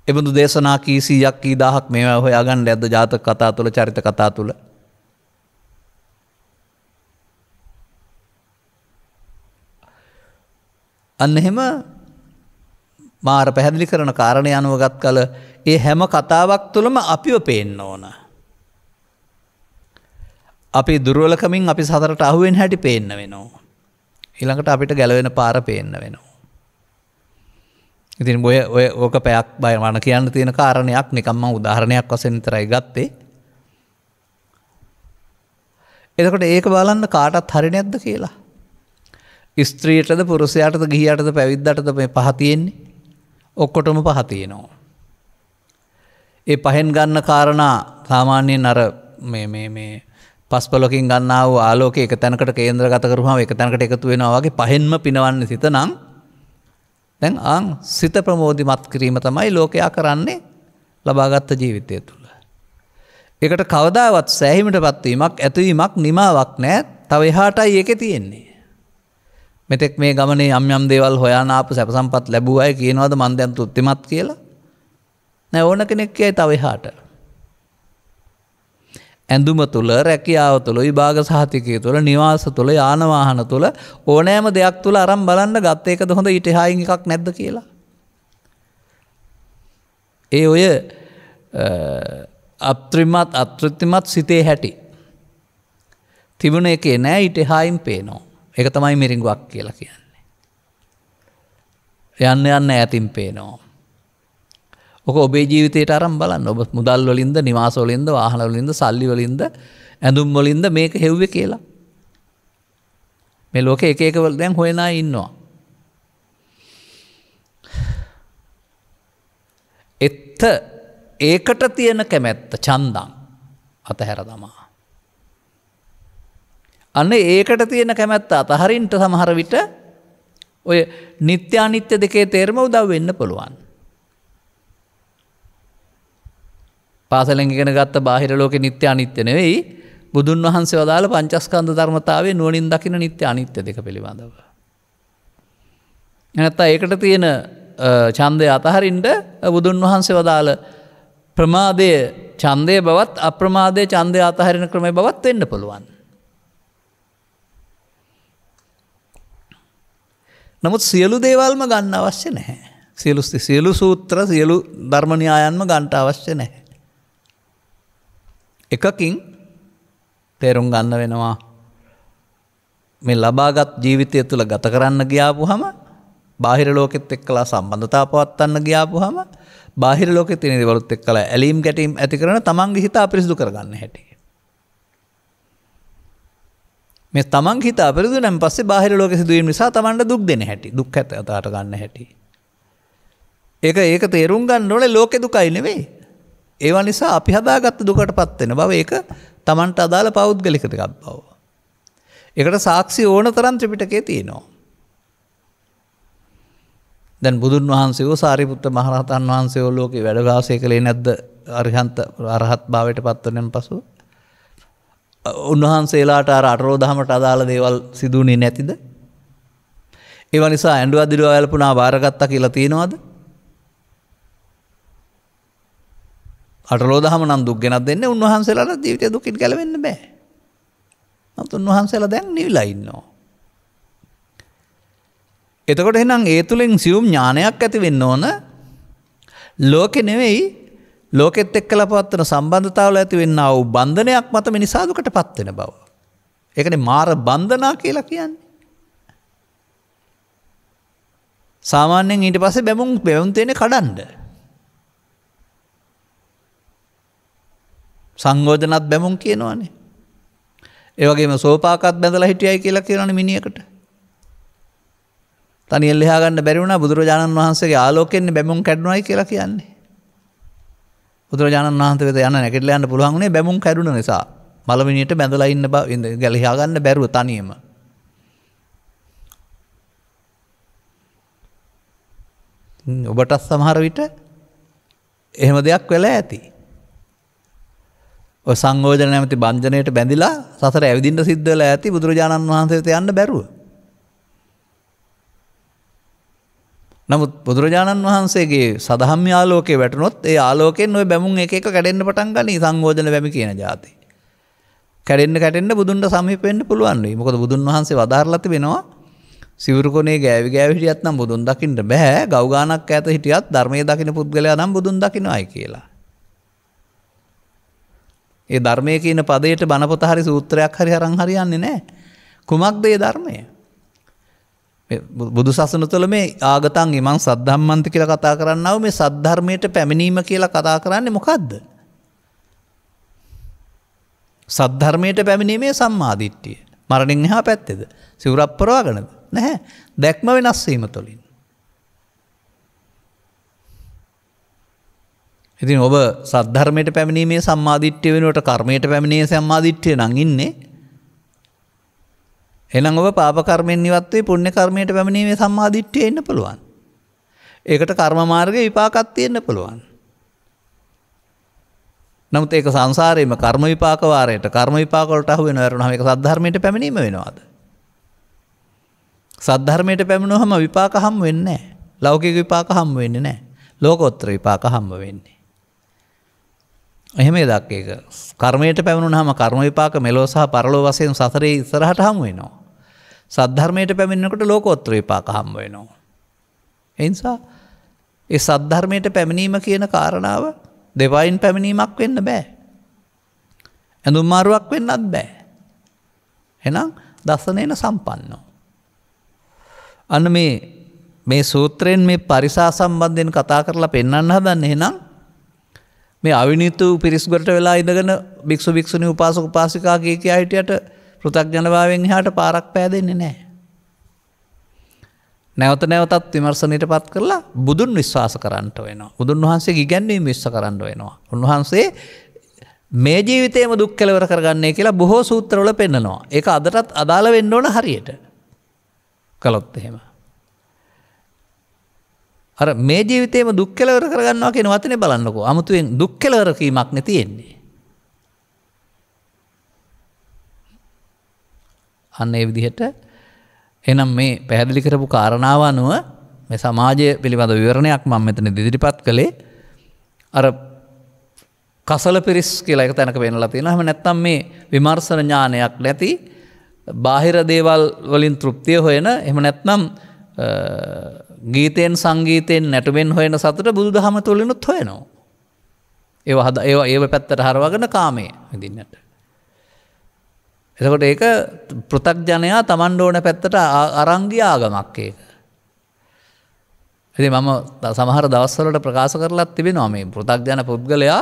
එබඳු දේශනා කීසීයක් කී දාහක් මේවා හොයාගන්න ඇද ජාතක කතා තුළ චරිත කතා තුළ. අන්න එහෙම මාර පැහැදිලි කරන කාරණය අනුවගත් කල ඒ හැම කතාවක් තුළම අපිව පේන්න ඕනා. අපි දුරුවලකමින් අපි සතරට අහුවෙන් හැටි පේන්න වෙනවා. ඉළඟට අපිට ගැලවෙන පාර පේන්න වෙනවා. ඉතින් ඔය ඔය ඕක පැයක් බය වන කියන්න තියෙන කාරණයක් නිකම්ම උදාහරණයක් වසෙන් තරයි ගත්තේ. එතකොට ඒක බලන්න කාටත් හරි නැද්ද කියලා. ස්ත්‍රීයටද පුරුසයටද ගිහියටද පැවිද්දටද මේ පහතියෙන්නේ ඔක්කොටම පහතියෙනවා. ඒ පහෙන් ගන්න කාරණා සාමාන්‍යයෙන් අර මේ පස්පලොකින් ගන්නාව ආලෝක එක තැනකට කේන්ද්‍රගත කරුහම එක තැනකට එකතු වෙනවාගේ පහෙන්ම පිනවන්න සිත නම් දැන් ආං සිත ප්‍රමෝධිමත් කිරීම තමයි ලෝකයා කරන්නේ ලබාගත්ත ජීවිතය තුළ. එකට කවදාවත් සෑහිමට පත්වීමක් ඇතුවීමක් නිමාවක් නෑ තව එහාටයි ඒක තියෙන්නේ. මෙතෙක් මේ ගමනේ යම්යම් දේවල් හොයානාප සැපසම්පත් ලැබූ අය කියනවද මන්දයන් තුත්තිමත් කියලා නෑ ඕන කෙනෙක් කියයි තව එහාට. ඇඳුම තුළ රැකියාව තුළ විභාග සහතිකය තුළ නිවාස තුළ යානවාහන තුළ ඕනෑම දෙයක් තුළ අරම් බලන්න ගත්ත එකද හොඳ ඉට හායි එකක් නැද්ද කියලා. ඒ ඔය අපත්‍රිමත් අතෘත්තිමත් සිතේ හැටි. තිබුණ එකේ නෑ ඉට හායිම් පේනෝ එක තමයි මිරිඟුවක් කියලා කියන්නේ. යන්න යන්න ඇතින් පේනවා. ඕක ඔබේ ජීවිතයට අරම් බලන්න ඔබ මුදල් වලින්ද නිවාසවලින්ද වාහනවලින්ද සල්ලිවලින්ද ඇඳුම්වලින්ද මේක හෙව්ව කියලා. මේ ලෝක එකකවල දැන් හොයනා ඉන්නවා. එත්ත ඒකට තියෙන කැමැත්ත චන්දං අතහැර තමා. අන්න ඒකට තියෙන කැමැත්ත අතහරින්ට සමහර විට ඔය නිත්‍යානිත්‍ය දෙකේ තේරම උදව් වෙන්න පුළුවන්. පාසලෙන්ගෙන ගත්ත බාහිර ලෝක නිත්‍ය අනිත්‍යනෙවෙයි බුදුන් වහන්සේ වදාළ පංචස්කන්ධ ධර්මතාවේ නුවනින් දකින නිත්‍ය අනිත්‍ය දෙක පිළිබඳව. එනත්තා ඒකට තියෙන චන්දය අතහරින්ට බුදුන් වහන්සේ වදාළ ප්‍රමාදය චන්දය බවත් අප්‍රමාදය චන්දය අතහරින ක්‍රමය බවත් වෙන්න පුළුවන්. නමුත් සියලු දේවල්ම ගන්න අවශ්‍ය නැහැ. සියලු සියලු සූත්‍ර සියලු ධර්මණයායන්ම ගන්ට අවශ්‍ය නැහැ. එකකින් තේරුම් ගන්න වෙනවා මේ ලබාගත් ජීවිතය තුළ ගත කරන්න ගියාපු හම බාහිර ලෝකෙත් එක්කලා සම්බන්ධතා පවත්වන්න ගියාපු හම බාහිර ලෝකෙ තිනි වලුත් එක් කළ ඇලීම් ගැටීම් ඇති කරන තමන්ගේ හිතා පිරිසිදු කරගන්න හැටිය. මේ තමන් හිතා පරිදු නම් පස්සේ බාහිර ලෝක සිදුවීම නිසා තමන්ට දුක් දෙන හැටි දුක් ඇත අතාට ගන්න හැටි. ඒක ඒක තේරුම් ගන්න ඕනේ ලෝකෙ දුකයි නෙවෙයි. ඒවා නිසා අපි හදාගත්ත දුකටපත් වෙන බව ඒක තමන්ට අදාළ පෞද්ගලිකතකක් බව. එකට සාක්ෂි ඕන තරන් ත්‍රිපිටකේ තියෙනවා. දැන් බුදුන් වහන්සේ වූ සාරිපුත්ත මහරහතන් වහන්සේ ලෝක වැඩවාසය කළේ නැද්ද අරිහන්ත අරහත් භාවයට පත්වනෙන් පසු. උන්වහන්සේලාට අර අටරෝදහමට අදාළ දේවල් සිදුවනේ නැතිද. ඒවනිසා ඇඩුව අදිරුව ඇලපුනා වාරගත්තා කියලා තියෙනවාද අටලෝදහම නම් දුක් ගෙනත් දෙන්න උන්වහන්සේලාට ජීවිතය දුකින් ගැලවෙන්න බෑ. නමුත් උන්වහන්සේලා දැන් නිවිලා ඉන්නවා. එතකොට එහෙනම් ඒ තුලින් සියුම් ඥානයක් ඇති වෙන්න ඕන. ලෝකෙ නෙවෙයි ලෝකෙත් එක්කලා පවත්වන සම්බන්ධතාවල ඇති වෙන්නා වූ බන්ධනයක් මත මිනිසා දුකටපත් වෙන බව. ඒකනේ මාර බන්ධනා කියලා කියන්නේ. සාමාන්‍යයෙන් ඊට පස්සේ බැමුම් බැවුම් තියෙන කඩන්ඩ සංගෝධනත් බැමුම් කියනවානේ. ඒවගේම සෝපාකත් බැඳල හිටියයි කියලා කියරන මිනිියකට. තනි එල්ලෙහාගන්න බැරිවුණ බුදුරජාණන් වහන්සේගේ ආලෝකෙන්නේ බැමුම් කැඩුණයි කියලා කියන්නේ. බුදුරජාණන් වහන්ස වෙත යන නැකටලයන්න පුළුවන්ේ බැමුම් කැරුණ නිසා මළමිනිට බැඳලා ඉන්න බ ගැලිහාගන්න බැරුව තනියීම. ඔබටත් සමහර විට එහෙම දෙයක් වෙලා ඇති. සංගෝජන නැමති බංජනයට බැඳිලා සසර ඇවිදින්ට සිද්ධල ඇති බුදුරජාණන් වහන්සේත යන්න බැරුව. නමුත් බුදුරජාණන් වහන්සේගේ සදහම් යාලෝකේ වැටනොත් ඒ ආලෝකෙන් ඔය බැමුන් එක කැඩෙන්න්න පටන් ගනී සංගෝජන බැමි කියන ජාති. කැඩෙන්න්න කැටෙන්න්න බුදුන්ට සමිපෙන්න්න පුළුවන්න්නේ මොකද බුදුන් වහන්සේ වදාරලති වෙනවා සිවරකොනේ ගෑවි ගෑවිටියත් නම් බුදුන් දකිට බැහැ ගෞගානක් ඇත හිටියත් ධර්මය දකින පුද්ගලයා නම් බුදුන් දකිනවායි කියලා. ඒ ධර්මය කියන පදයට බනපොත හරි සූත්‍රයක් හරි අරං හරියන්නේ නෑ. කුමක්ද ඒ ධර්මය. බුදු සසන තුළ මේ ආගතන් ඉමං සද්ධම්මන්ත කියලා කතා කරන්නව මේ සද්ධර්මයට පැමිණීම කියලා කතා කරන්නේ මොකක්ද. සද්ධර්මයට පැමිණීමේ සම්මාධිට්ටිය මරණින් හා පැත්තෙද සිවරප්පරවාගනද නැහැ දැක්ම වෙනස්වීම තුළින්. ඉතින් ඔබ සද්ධර්මයට පැමිණීමේ සම්මාධිට්්‍ය වෙනුවට කර්මයට පැමිණේ සම්මාධිට්්‍යය නඟන්නේ එනම් ඔබ පාපකර්මෙන් නිවත්වේ පුුණ්‍ය කර්මයට පැමිණීමේ සම්මාධිට්්‍යය එන්න පුළුවන්. ඒකට කර්මමාර්ග විපාකත්තියෙන්න්න පුළුවන්. නමුත් ඒක සංසාරයම කර්ම විපාකවාරයට කර්ම විපාකොලට අහ වෙනවරුණ එක සද්ධර්මයට පැමිණීම වෙනවාද. සද්ධර්මයට පැමිණු හම විපාක හම් වෙන්න ලෞකික විපාක හම් වෙන්න නෑ ලෝකොත්‍ර විපාක හම්ම වෙන්නේ. එහෙම දක් එක කර්මයට පැවුණු හම කර්ම විපාක මෙලෝ සහ පරලෝ වසයෙන් සසරේ ඉසරහට හම් වෙනවා. සද්ධර්මයට පැමිණෙනකට ලෝකෝත්‍ර විපාක හම් වෙනවා. එනිසා ඒ සද්ධර්මයට පැමිණීම කියන කාරණාව දෙවයින් පැමිණීමක් වෙන්න බෑ. ඇඳුම්මාරුවක් වෙන්නත් බෑ. එනම් දස්සනේන සම්පන්නෝ. අන්න මේ මේ සූත්‍රයෙන් මේ පරිසා සම්බන්ධයෙන් කතා කරලා පෙන්න්න හදන්න එනම් මේ අවිනිතු පිරිස්ගොට වෙලා ඉඳගෙන භික්ෂු භික්ෂුණි උපාසක පාසිකා කිය කිය හිටියට පෘථක්ජනභාවෙන් හාට පාරක් පෑදෙන්නේ නෑ. නැවත නැවතත් විමර්සනයට පත් කරලා බුදුන් විශ්වාස කරන්නට වෙනවා. බුදුන් වහන්සේ ඉගැන්වීම විශ්ස කරන්න වෙනවා. උන්වහන්සේ මේ ජීවිතයම දුක් කෙලවර කරගන්නේ කියලා බොහෝ සූත්‍රවල පෙන්නනවා. ඒ අදටත් අදාළ වෙන්න ඕන හරියට කළොත් එහෙම. අර මේ ජීවිතේම දුක් කෙලවර කරගන්නවා කියෙන වතන බලන්නකෝ අමුතුවෙන් දුක් කෙලවරකීමක් නැතියෙන්නේ. අන්න ඒ විදිහට එනම් මේ පැහැදිලි කරපු කාරණාව අනුව මේ සමාජය පිළිබඳ විවරණයක් මං මෙතන දිදිරිපත් කළේ අර කසල පිරිස් කියලා එක තැනක වෙනලා තියෙන හම නැත්තම් මේ විමර්සන ඥානයක් නැති බාහිර දේවල් වලින් තෘප්තිය හොයන එම නැත්නම් ගීතයෙන් සංගීතයෙන් නැටුවෙන් හොයන සතට බුදු දහම තුළිනුත් හොයනවා. ඒ හද ඒ ඒ පැත්තට හරවගෙන කාමය විදින්නට. එතකොට ඒක පෘතක්ජනයා තමන් ඕන පැත්තට අරංගිය ආගමක් ඒක. ඇති මම සමහර දවස්වලට ප්‍රකාශ කරලත් තිබෙනවා මේ පෘතක්ජන පුද්ගලයා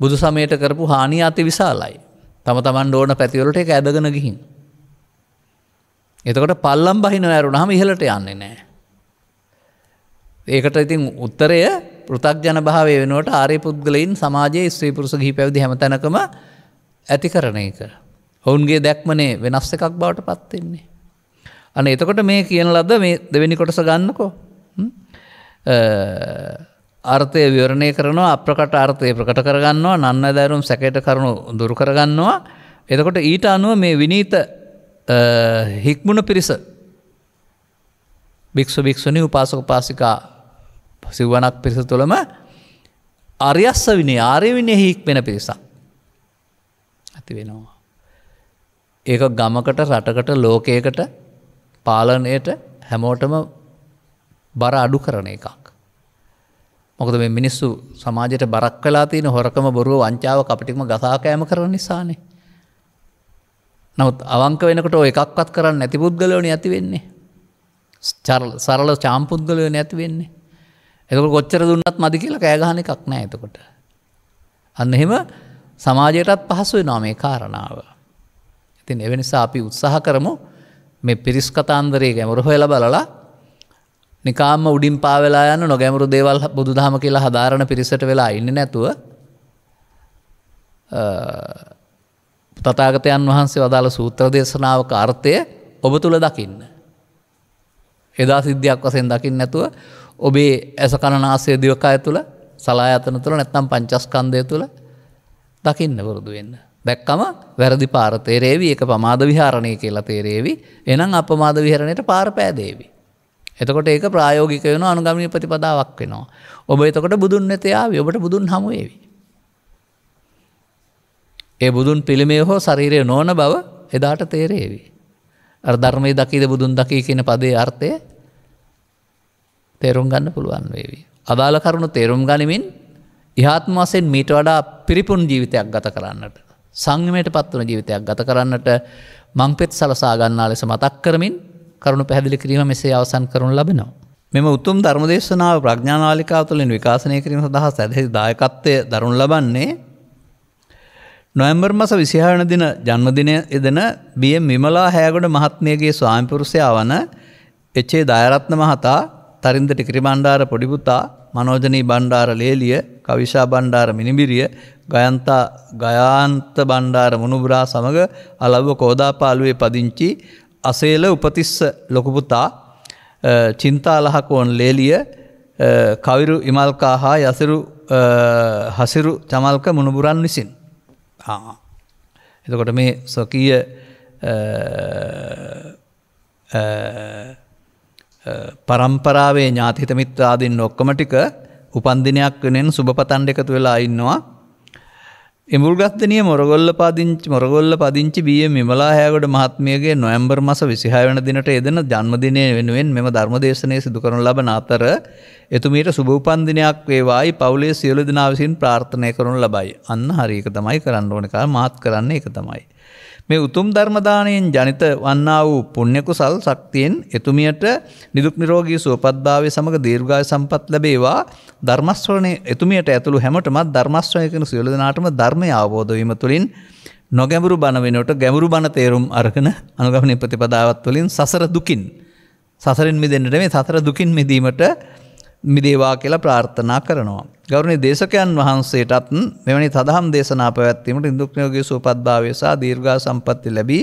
බුදු සමයට කරපු හානි අති විශාලයි. තම තමන් ඕන පැතිවලට එක ඇදගෙන ගිහින්. එතකොට පල්ලම් බහින ඇරුණහම ඉහලට යන්නේ නෑ. ඒකට ඉතින් උත්තරය පෘතක්ජන භාවය වෙනුවට ආරය පුද්ගලයින් සමාජයේ ස්ත්‍රීපුරුස ගහි පැවදි හැමතැනකම ඇති කරන එක. ඔවුන්ගේ දැක්මනේ වෙනස් එකක් බවට පත්වෙන්නේ. අන එතකොට මේ කියන ලද මේ දෙවැනි කොටස ගන්නකෝ. අර්ථය විවරණය කරනවා අප්‍රකට අර්ථය ප්‍රකට කරගන්නවා නන්න දැරුම් සැකයට කරුණු දුරු කරගන්නවා. එතකොට ඊට අනුව මේ විනීත හික්මුණ පිරිස භික්ෂ භික්ෂණී උපාසක පාසිකා සිව්වනක් පිරිස තුළම අරියස්ස විනේ ආරයවිනේ හික් වෙන පිරිසක්. ඇති වෙනවා. ඒක ගමකට රටකට ලෝකයකට පාලනයට හැමෝටම බර අඩු කරන එකක්. මොකද මේ මිනිස්සු සමාජයට බරක් කලා තියෙන හොරකම බොරුව වංචාව අපිටිම ගසාකෑම කරන නිසානේ. නවත් අවංක වෙනකට එකක්වත් කරන්න නැති පුද්ගලවන ඇති වෙන්නේ. සරල චාම්පුද්ගලයන ඇති වෙන්නේ. එතකට කොච්චර දුන්නත් මදි කියලා කෑගහන එකක් නෑ එතකොට. අන්න එහෙම සමාජයටත් පහසුව නා මේ කාරණාව. ඉතින් එවැනිසා අපි උත්සාහ කරමු මේ පිරිස් කතාන්දරේ ගැමරු හොයල බලලා නිකාම උඩින් පාවෙලා යන්න නොගැමරු දේවල් බුදු දහම කියලා හදාරණ පිරිසට වෙලා ඉන්න නැතුව තතාගතයන් වහන්සේ වදාළ සූත්‍ර දේශනාවක අර්ථය ඔබ තුළ දකින්න. එදා සිද්ධියක් වසෙන් දකිින් නැතුව ඔබේ ඇස කණනාසය දිවකාය තුළ සලා අතන තුළ නැත්නම් පංචස්කන්දය තුළ දකින්න පුරුදු වෙන්න. දැක්කම වැරදි පාර තේරේවි එක පමාද විහාරණය කියලා තේරේවි එනම් අපමාද විහරණයට පාර පෑදේවි. එතකොට ඒක ප්‍රායෝගික වෙන අනුගමනය ප්‍රතිපදාවක් වෙනවා. ඔබ එතකොට බුදුන් නැතයාව ඔබට බුදුන් හමුවේවි. ඒ බුදුන් පිළිමේ හෝ ශරීරය නෝන බව එදාට තේරේවි. ධර්මය දකිද බුදුන් දකී කියන පදේ අර්ථය තේරුම් ගන්න පුළුවන් වේවි. අදාළ කරුණු තේරුම් ගනිමින් ඉහාත්ම වසෙන් මීට වඩා පිරිපුන් ජීවිතයක් ගත කරන්නට. සංයමයට පත්වන ජීවිතයක් ගත කරන්නට මංපෙත් සලසාගන්නා ලෙස මතක් කරමින් කරුණු පැහැදිලි කිරීම මෙසේ අවසන් කරනු ලබෙනවා. මෙම උතුම් ධර්මදේශනාව ප්‍රඥානාලිකා තුළින් විකාශනය කිරීම සඳහා සැදැහි දායකත්වය දරුණු ලබන්නේ නොවැම්බර් මස විසිහාරණ දින ජන්මදිනය එදෙන බියම් විමලා හෑගොඩ මහත්මියගේ ස්වාමිපුරුෂය වන එච්චේ දායරත්න මහතා තරින්දට කිරිබණ්ඩාර පොඩිපුතා මනෝජනී බණ්ඩාර ලේලිය කවිශා බණ්ඩාර මිනිබිරිය ගයන්තා ගයාන්ත බණ්ඩාර මුණුබරා සමඟ අලව කෝදාපාලුවේ පදිංචි අසේල උපතිස්ස ලොකුපුතා චින්තාලහකෝන් ලේලිය කවිරු ඉමල්කා හා යසිරු හසිරු චමල්ක මුණුබුරන් විසින්. එතකොට මේ සොකීය පරම්පරාවේ ඥාතිහිතමිත්‍රාදින් ඔක්කමටික උපන්දිනයක් වෙනෙන් සුභපතන්ඩ එකතු වෙලා ඉන්නවා. ඉමුල්ගත්තනය මොරගොල්ල පදිංචි මොරගොල්ල පදිංචි බිය මෙමලා හෑකට මහත්මියගේ නොයම්බර් මස විසිහාවන දිනට එදන ජන්මදිනය වෙනුවෙන් මෙම ධර්මදේශනය සිදු කරන ලබන අතර එතුමීට සුභූපන්දිනයක් වේවායි පවුලේ සියලු දෙනා විසින් ප්‍රාර්ථනය කරනු ලබයි. අන්න හරික තමයි කරන්න ඕනකා මාත් කරන්න එක තමයි. මේ උතුම් ධර්මදානයෙන් ජනිත වන්නා වූ පුණ්‍යකුසල් ශක්තියෙන් එතුමියට නිදුක් නිරෝගී සුවපත්භාවය සමඟ දීර්ඝාය සම්පත් ලැබේවා ධර්මස්වරණය එතුමියට ඇතුළු හැමටමත් ධර්මස්වරණය කරන සියලු දෙනාටම ධර්මය අවබෝධ වීම තුළින් නොගැඹුරු බණ වෙනකොට ගැඹුරු බණ තේරුම් අරගෙන අනුගමනය ප්‍රතිපදාවත් තුළින් සසර දුකින් සසරින් මිදෙන්නට මේ සසර දුකින් මිදීමට මිදේවා කියලා ප්‍රාර්ථනා කරනවා. ගෞරවනීය දේශකයන් වහන්සේටත් මෙවැනි තදහම් දේශනා පැවැත්වීමට ඉන්දුක් නියෝගයේ සුවපත්භාවය සහ දීර්ඝා සම්පත්තිය ලැබී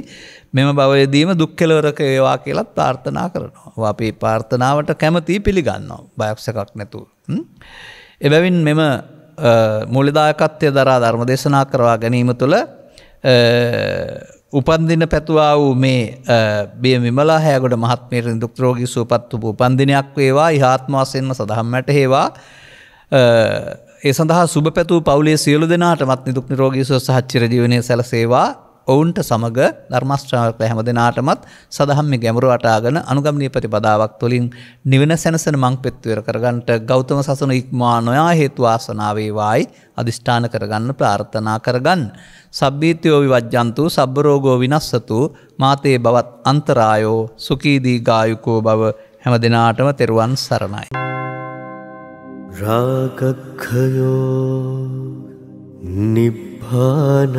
මෙම භවයේදීම දුක් කෙලවරක වේවා කියලා ප්‍රාර්ථනා කරනවා. අපි ප්‍රාර්ථනාවට කැමැති පිළිගන්නවා. බයක් සැකක් නැතුව. එබැවින් මෙම මූලදායකත්වය දරා ධර්ම දේශනා කරවා ගැනීම තුළ උපන්දින පැතුවා වූ මේ බිය විමලා හැකොට මහත්මේරෙන් දුක්තරෝගී සූපත් වූ උපන්දිනයක් වේවා ඉහාත්ම වශයෙන්ම සදහම්මට හේවා ඒ සඳහා සුබ පැතු පවුලේ සියලු දෙනාටමත් නිදුක් නිරෝගී සුව සහ චිරජීවනයේ සැලසේවා ඔවුන්ට සමඟ ධර්මශ්‍රාවක හැම දෙනාටමත් සදහම්ම ගැමරු අටාගෙන අනුගමනී ප්‍රතිපදාවක් තුළින් නිවෙන සැනසන මං පෙත්වර කරගන්නට ගෞතම සසන ඉක්මා නොයා හේතුවාසනාවේවායි අධිෂ්ඨාන කරගන්න ප්‍රාර්ථනා කරගන්න. සබ්බීතයෝ විවජ්ජන්තු සබ්බරෝගෝ විනස්සතු මාතයේ බවත් අන්තරායෝ සුකීදී ගායුකෝ බව හැම දෙනාටම තෙරුවන් සරණයි. රාගක්හයෝ निभानं